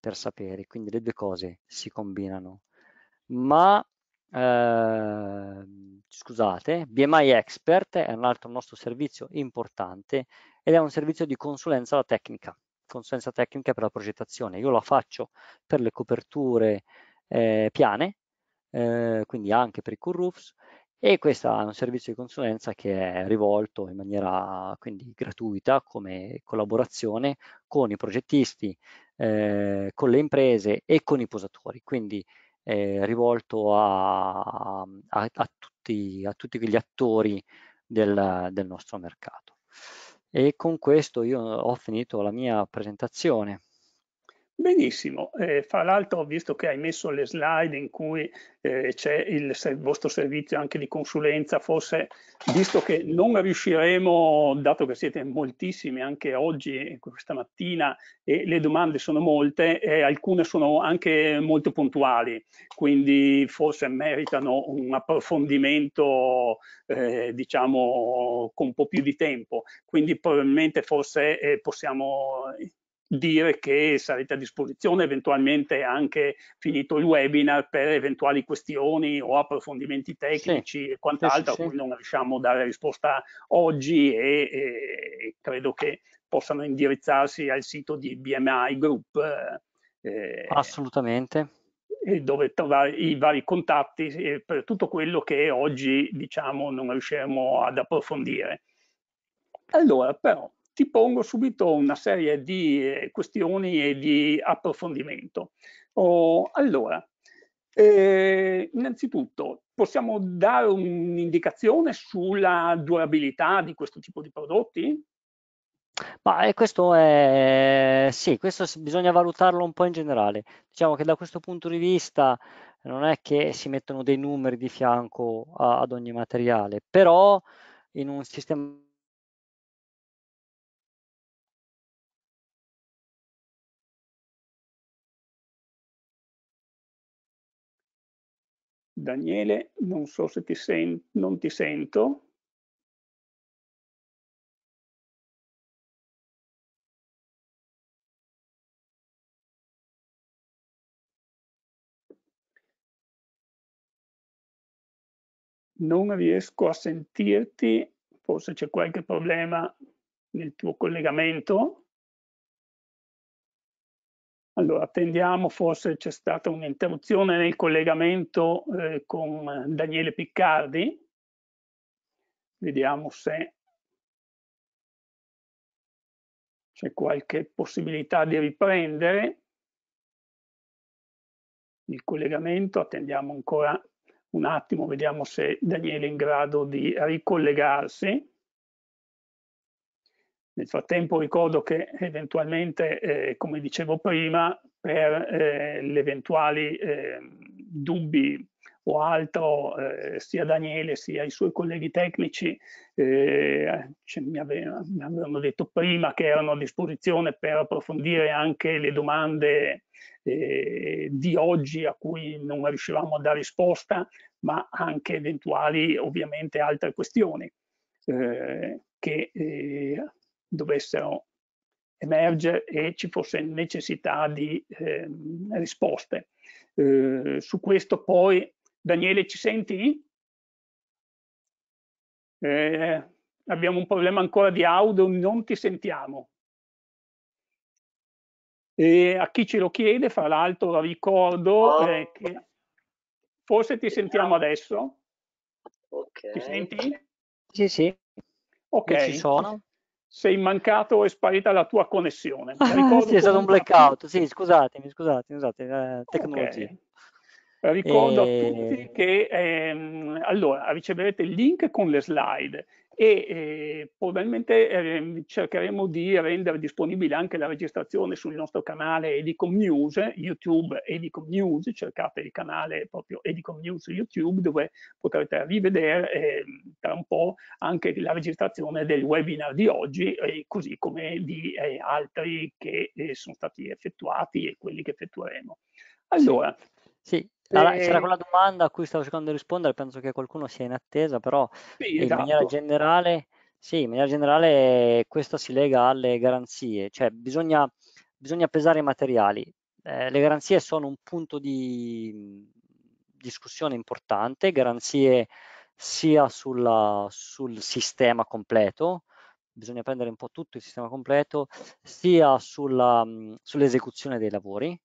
per sapere, quindi le due cose si combinano. Ma eh, scusate, BMI Expert è un altro nostro servizio importante ed è un servizio di consulenza alla tecnica consulenza tecnica per la progettazione, io la faccio per le coperture eh, piane, eh, quindi anche per i cool roofs, e questo è un servizio di consulenza che è rivolto in maniera quindi gratuita come collaborazione con i progettisti, eh, con le imprese e con i posatori, quindi è rivolto a, a, a, tutti, a, tutti, gli attori del, del nostro mercato. E con questo io ho finito la mia presentazione. Benissimo, eh, fra l'altro ho visto che hai messo le slide in cui eh, c'è il, il vostro servizio anche di consulenza, forse visto che non riusciremo, dato che siete moltissimi anche oggi, eh, questa mattina, e le domande sono molte e eh, alcune sono anche molto puntuali, quindi forse meritano un approfondimento eh, diciamo con un po' più di tempo, quindi probabilmente forse eh, possiamo dire che sarete a disposizione eventualmente anche finito il webinar per eventuali questioni o approfondimenti tecnici sì. e quant'altro, sì, sì, sì. non riusciamo a dare risposta oggi e, e, credo che possano indirizzarsi al sito di BMI Group. Eh, Assolutamente. Dove trovare i vari contatti per tutto quello che oggi diciamo non riusciremo ad approfondire. Allora però ti pongo subito una serie di eh, questioni e di approfondimento. Oh, allora, eh, innanzitutto possiamo dare un'indicazione sulla durabilità di questo tipo di prodotti? Ma eh, questo è sì, questo bisogna valutarlo un po' in generale. Diciamo che da questo punto di vista non è che si mettono dei numeri di fianco a, ad ogni materiale, però in un sistema Daniele, non so se ti sento, non ti sento. Non riesco a sentirti, forse c'è qualche problema nel tuo collegamento. Allora, attendiamo, forse c'è stata un'interruzione nel collegamento eh, con eh, Daniele Piccardi. Vediamo se c'è qualche possibilità di riprendere il collegamento. Attendiamo ancora un attimo, vediamo se Daniele è in grado di ricollegarsi. Nel frattempo ricordo che eventualmente, eh, come dicevo prima, per eh, gli eventuali eh, dubbi o altro, eh, sia Daniele sia i suoi colleghi tecnici cioè, mi, avevano, mi, avevano detto prima che erano a disposizione per approfondire anche le domande eh, di oggi a cui non riuscivamo a dare risposta, ma anche eventuali ovviamente altre questioni che eh, dovessero emergere e ci fosse necessità di eh, risposte. Eh, su questo poi, Daniele ci senti? Eh, abbiamo un problema ancora di audio, non ti sentiamo. E a chi ce lo chiede, fra l'altro ricordo eh, che forse ti sentiamo adesso. Okay. Ti senti? Sì, sì. Ok. Io ci sono sei mancato e sparita la tua connessione. Ah, Ricordo sì, è stato un blackout, sì, scusatemi, scusatemi, scusate, eh, tecnologia. Okay. Ricordo e... a tutti che ehm, allora riceverete il link con le slide e eh, probabilmente eh, cercheremo di rendere disponibile anche la registrazione sul nostro canale Edicom News, YouTube Edicom News, cercate il canale proprio Edicom News YouTube dove potrete rivedere eh, tra un po' anche la registrazione del webinar di oggi, così come di eh, altri che eh, sono stati effettuati e quelli che effettueremo. Allora, sì, allora, eh, c'era eh. quella domanda a cui stavo cercando di rispondere, penso che qualcuno sia in attesa, però sì, esatto. in maniera generale, sì, in maniera generale questo si lega alle garanzie, cioè bisogna, bisogna pesare i materiali. Eh, le garanzie sono un punto di discussione importante, garanzie sia sulla, sul sistema completo, bisogna prendere un po' tutto il sistema completo, sia sulla, sull'esecuzione dei lavori,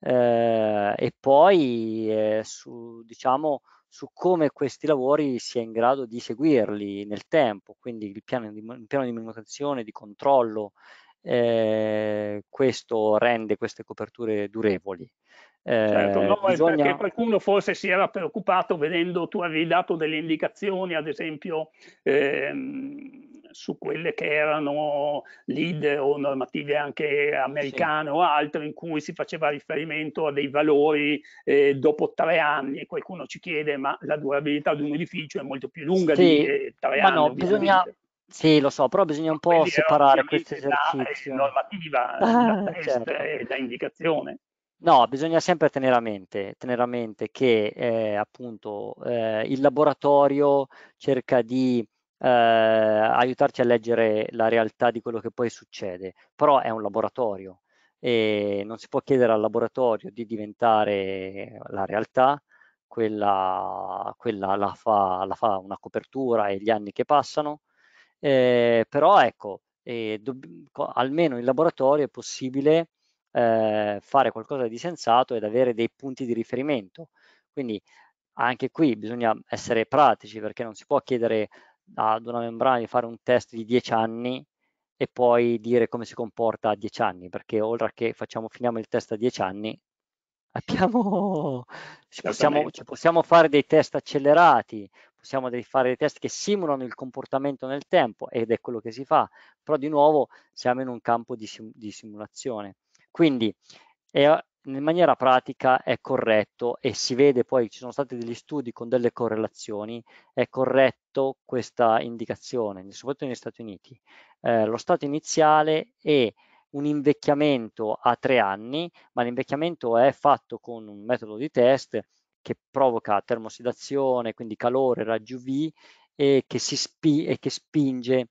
eh, e poi eh, su, diciamo, su come questi lavori si è in grado di seguirli nel tempo, quindi il piano di, il piano di manutenzione, di controllo, eh, questo rende queste coperture durevoli. Certo, ehm, no, bisogna... perché qualcuno forse si era preoccupato vedendo tu avevi dato delle indicazioni, ad esempio ehm, su quelle che erano leader o normative anche americane sì. o altre in cui si faceva riferimento a dei valori eh, dopo tre anni e qualcuno ci chiede ma la durabilità di un edificio è molto più lunga sì, di eh, tre ma anni. No, bisogna, sì, lo so, però bisogna un po' Quindi separare questo esercizio. Da, eh, normativa ah, da certo. e da indicazione. No, bisogna sempre tenere a mente, tenere a mente che eh, appunto eh, il laboratorio cerca di eh, aiutarci a leggere la realtà di quello che poi succede, però è un laboratorio e non si può chiedere al laboratorio di diventare la realtà, quella, quella la, fa, la, fa, una copertura e gli anni che passano, eh, però ecco, eh, almeno in laboratorio è possibile eh, fare qualcosa di sensato ed avere dei punti di riferimento. Quindi anche qui bisogna essere pratici perché non si può chiedere ad una membrana di fare un test di 10 anni e poi dire come si comporta a 10 anni, perché oltre che facciamo, finiamo il test a 10 anni, abbiamo, ci, possiamo, ci possiamo fare dei test accelerati, possiamo fare dei test che simulano il comportamento nel tempo ed è quello che si fa, però di nuovo siamo in un campo di, sim, di simulazione. Quindi è, in maniera pratica è corretto e si vede poi ci sono stati degli studi con delle correlazioni, è corretto questa indicazione, soprattutto negli Stati Uniti. Eh, lo stato iniziale è un invecchiamento a tre anni, ma l'invecchiamento è fatto con un metodo di test che provoca termosidazione, quindi calore, raggi UV e che, spi- e che spinge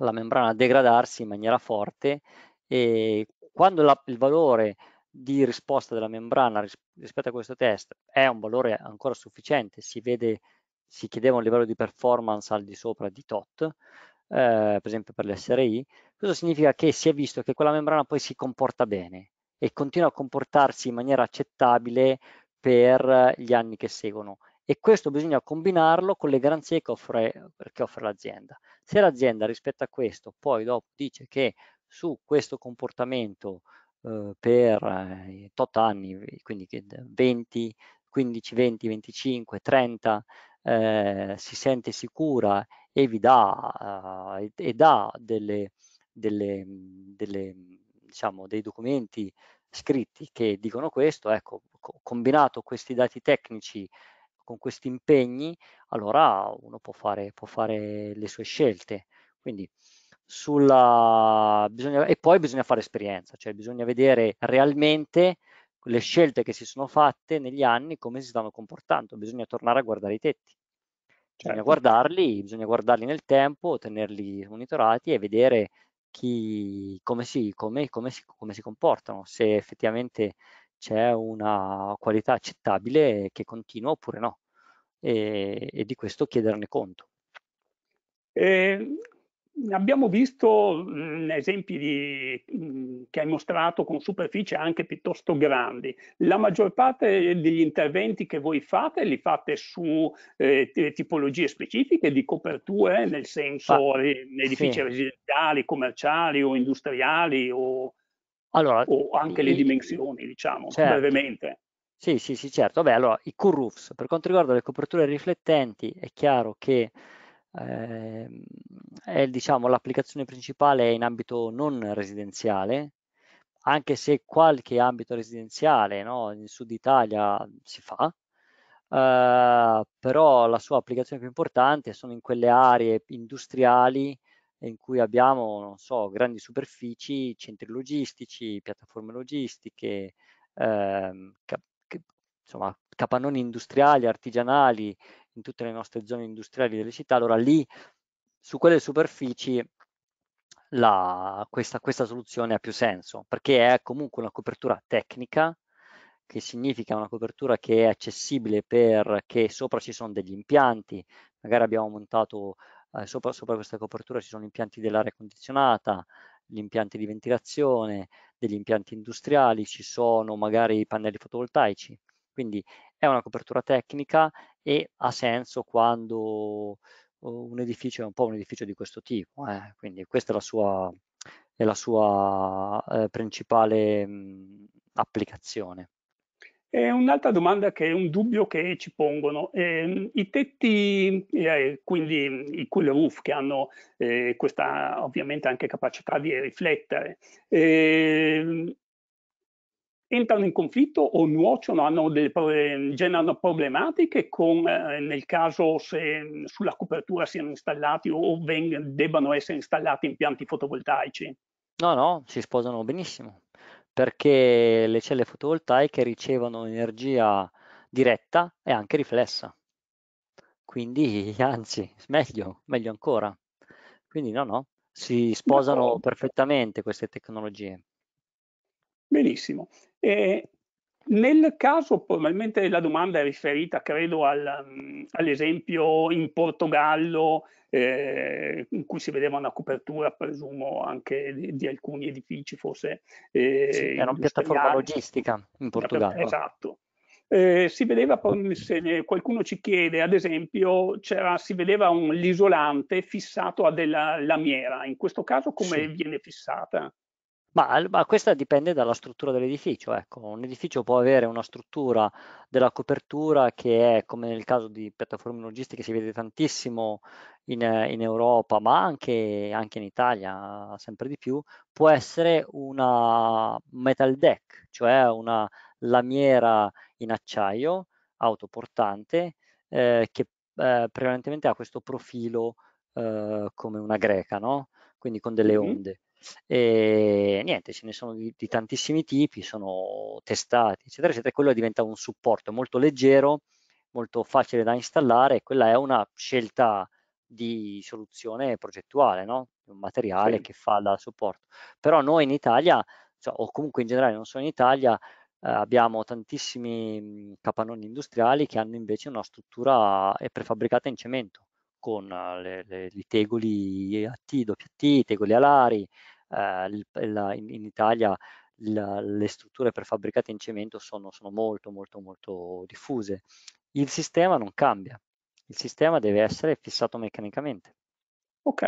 la membrana a degradarsi in maniera forte e quando la, il valore di risposta della membrana rispetto a questo test è un valore ancora sufficiente, si vede, si chiedeva un livello di performance al di sopra di tot, eh, per esempio per l'SRI, questo significa che si è visto che quella membrana poi si comporta bene e continua a comportarsi in maniera accettabile per gli anni che seguono e questo bisogna combinarlo con le garanzie che offre, offre l'azienda. Se l'azienda rispetto a questo poi dopo dice che su questo comportamento Uhm, eh, per tot anni, quindi 20, 15, 20, 25, 30, eh, si sente sicura e vi dà eh, e dà delle, delle, delle, diciamo, dei documenti scritti che dicono questo, ecco, combinato questi dati tecnici con questi impegni, allora uno può fare, può fare le sue scelte. Quindi sulla, bisogna, e poi bisogna fare esperienza, cioè bisogna vedere realmente le scelte che si sono fatte negli anni, come si stanno comportando, bisogna tornare a guardare i tetti. Certo. guardarli, bisogna guardarli nel tempo, tenerli monitorati e vedere chi, come, si, come, come, si, come si comportano, se effettivamente c'è una qualità accettabile che continua oppure no, e, e di questo chiederne conto. Eh, Abbiamo visto mh, mm, esempi di, mh, mm, che hai mostrato con superfici anche piuttosto grandi. La maggior parte degli interventi che voi fate li fate su eh, tipologie specifiche di coperture, eh, nel senso ah, edifici sì. residenziali, commerciali o industriali o, allora, o anche le dimensioni, diciamo, certo. brevemente. Sì, sì, sì, certo. Vabbè, allora, i Q-roofs, per quanto riguarda le coperture riflettenti, è chiaro che eh, è diciamo, l'applicazione principale in ambito non residenziale, anche se qualche ambito residenziale no, in Sud Italia si fa, eh, però la sua applicazione più importante sono in quelle aree industriali in cui abbiamo, non so, grandi superfici, centri logistici, piattaforme logistiche, eh, cap- insomma, capannoni industriali, artigianali in tutte le nostre zone industriali delle città, allora lì su quelle superfici la, questa, questa soluzione ha più senso perché è comunque una copertura tecnica che significa una copertura che è accessibile perché sopra ci sono degli impianti, magari abbiamo montato eh, sopra, sopra, questa copertura ci sono impianti dell'aria condizionata, gli impianti di ventilazione, degli impianti industriali, ci sono magari i pannelli fotovoltaici, quindi è una copertura tecnica e ha senso quando uhm, un edificio è un po' un edificio di questo tipo, eh? quindi questa è la sua, è la sua eh, principale mh, mhmm, applicazione. E un'altra domanda che è un dubbio che ci pongono. Eh, I tetti, eh, quindi i cool roof che hanno eh, questa ovviamente anche capacità di riflettere, ehm, entrano in conflitto o nuociono, hanno delle, generano problematiche con, eh, nel caso se sulla copertura siano installati o veng- debbano essere installati impianti fotovoltaici? No, no, si sposano benissimo, perché le celle fotovoltaiche ricevono energia diretta e anche riflessa. Quindi, anzi, meglio, meglio ancora. Quindi no, no, si sposano D'accordo. perfettamente queste tecnologie. Benissimo. E nel caso probabilmente la domanda è riferita, credo, al, mm, all'esempio in Portogallo eh, in cui si vedeva una copertura, presumo, anche di, di alcuni edifici, forse. Eh, sì, era una piattaforma logistica in Portogallo. Esatto. Eh, si vedeva, se qualcuno ci chiede, ad esempio, si vedeva un, l'isolante fissato a della lamiera. In questo caso come sì. viene fissata? Ma, ma questa dipende dalla struttura dell'edificio. Ecco. Un edificio può avere una struttura della copertura che è, come nel caso di piattaforme logistiche, si vede tantissimo in, in Europa, ma anche, anche in Italia, sempre di più, può essere una metal deck, cioè una lamiera in acciaio autoportante eh, che eh, prevalentemente ha questo profilo eh, come una greca, no? quindi con delle mm -hmm. onde. E niente, ce ne sono di, di tantissimi tipi, sono testati, eccetera, eccetera. Quello diventa un supporto molto leggero, molto facile da installare e quella è una scelta di soluzione progettuale, no? un materiale sì. che fa da supporto. Però noi in Italia, cioè, o comunque in generale non solo in Italia, eh, abbiamo tantissimi mm, capannoni industriali che hanno invece una struttura eh, prefabbricata in cemento con ah, le, le, i tegoli a T, WT, i tegoli alari, eh, il, la, in, in, Italia la, le strutture prefabbricate in cemento sono, sono molto molto molto diffuse. Il sistema non cambia, il sistema deve essere fissato meccanicamente. Ok,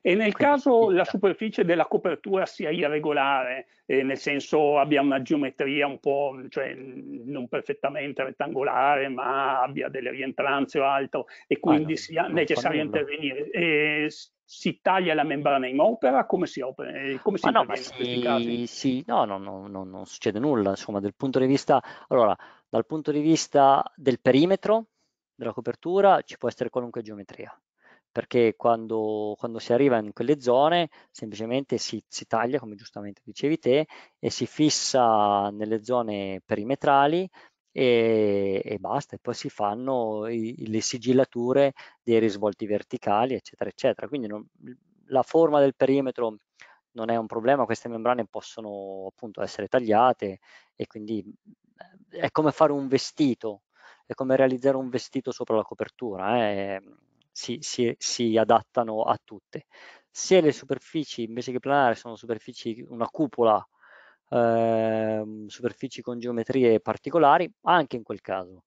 e nel caso la superficie della copertura sia irregolare, eh, nel senso abbia una geometria un po', cioè non perfettamente rettangolare, ma abbia delle rientranze o altro, e quindi ah, no, sia necessario intervenire, eh, si taglia la membrana in opera? Come si opera? Come si no, si, si, no, no, no, no, non succede nulla, insomma, dal punto di vista, allora, dal punto di vista del perimetro della copertura ci può essere qualunque geometria perché quando, quando, si arriva in quelle zone semplicemente si, si, taglia, come giustamente dicevi te, e si fissa nelle zone perimetrali e, e basta, e poi si fanno i, le sigillature dei risvolti verticali, eccetera, eccetera. Quindi non, la forma del perimetro non è un problema, queste membrane possono appunto essere tagliate e quindi eh, è come fare un vestito, è come realizzare un vestito sopra la copertura. Eh si, si, si adattano a tutte. Se le superfici invece che planare sono superfici, una cupola, eh, superfici con geometrie particolari, anche in quel caso,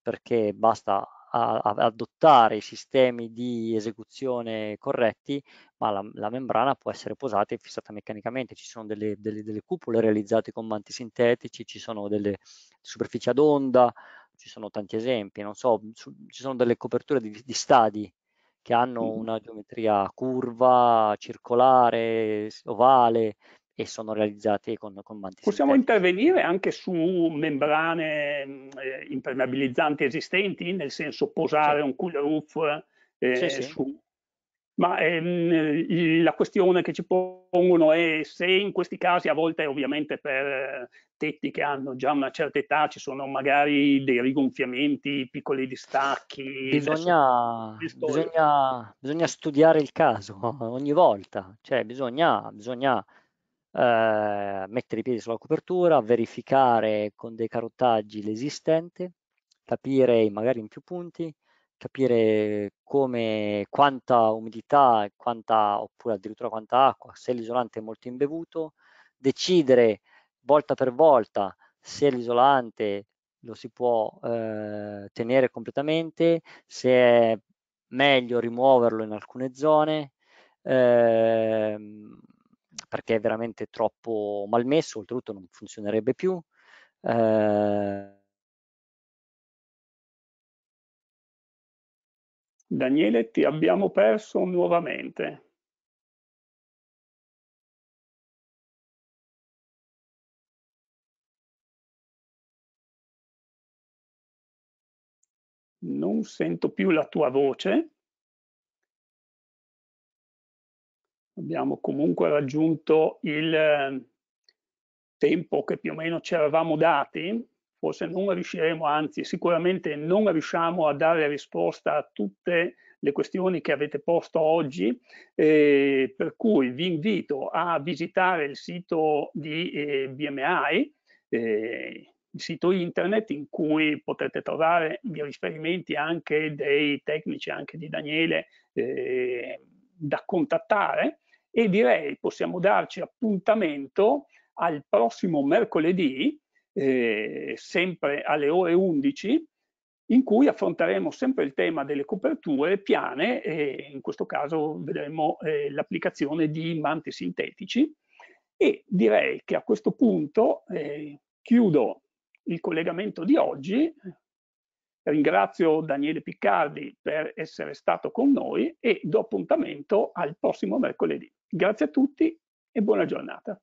perché basta a, a adottare i sistemi di esecuzione corretti, ma la, la, membrana può essere posata e fissata meccanicamente. Ci sono delle, delle, delle cupole realizzate con manti sintetici, ci sono delle superfici ad onda, ci sono tanti esempi, non so, su, ci sono delle coperture di, di stadi che hanno mm. una geometria curva, circolare, ovale e sono realizzate con, con manti Possiamo intervenire anche su membrane eh, impermeabilizzanti esistenti, nel senso posare sì. un cool roof eh, sì, sì. su ma ehm, la questione che ci pongono è se in questi casi, a volte ovviamente per eh, tetti che hanno già una certa età, ci sono magari dei rigonfiamenti, piccoli distacchi. Bisogna, bisogna, bisogna studiare il caso ogni volta, cioè bisogna, bisogna eh, mettere i piedi sulla copertura, verificare con dei carottaggi l'esistente, capire magari in più punti capire come, quanta umidità, quanta, oppure addirittura quanta acqua, se l'isolante è molto imbevuto, decidere volta per volta se l'isolante lo si può eh, tenere completamente, se è meglio rimuoverlo in alcune zone, eh, perché è veramente troppo malmesso, oltretutto non funzionerebbe più. Eh, Daniele, ti abbiamo perso nuovamente. non sento più la tua voce. Abbiamo comunque raggiunto il eh, tempo che più o meno ci eravamo dati forse non riusciremo, anzi sicuramente non riusciamo a dare risposta a tutte le questioni che avete posto oggi, eh, per cui vi invito a visitare il sito di eh, BMI, eh, il sito internet in cui potete trovare i riferimenti anche dei tecnici, anche di Daniele, eh, da contattare e direi possiamo darci appuntamento al prossimo mercoledì eh, sempre alle ore 11, in cui affronteremo sempre il tema delle coperture piane e in questo caso vedremo eh, l'applicazione di imanti sintetici e direi che a questo punto eh, chiudo il collegamento di oggi, ringrazio Daniele Piccardi per essere stato con noi e do appuntamento al prossimo mercoledì. Grazie a tutti e buona giornata.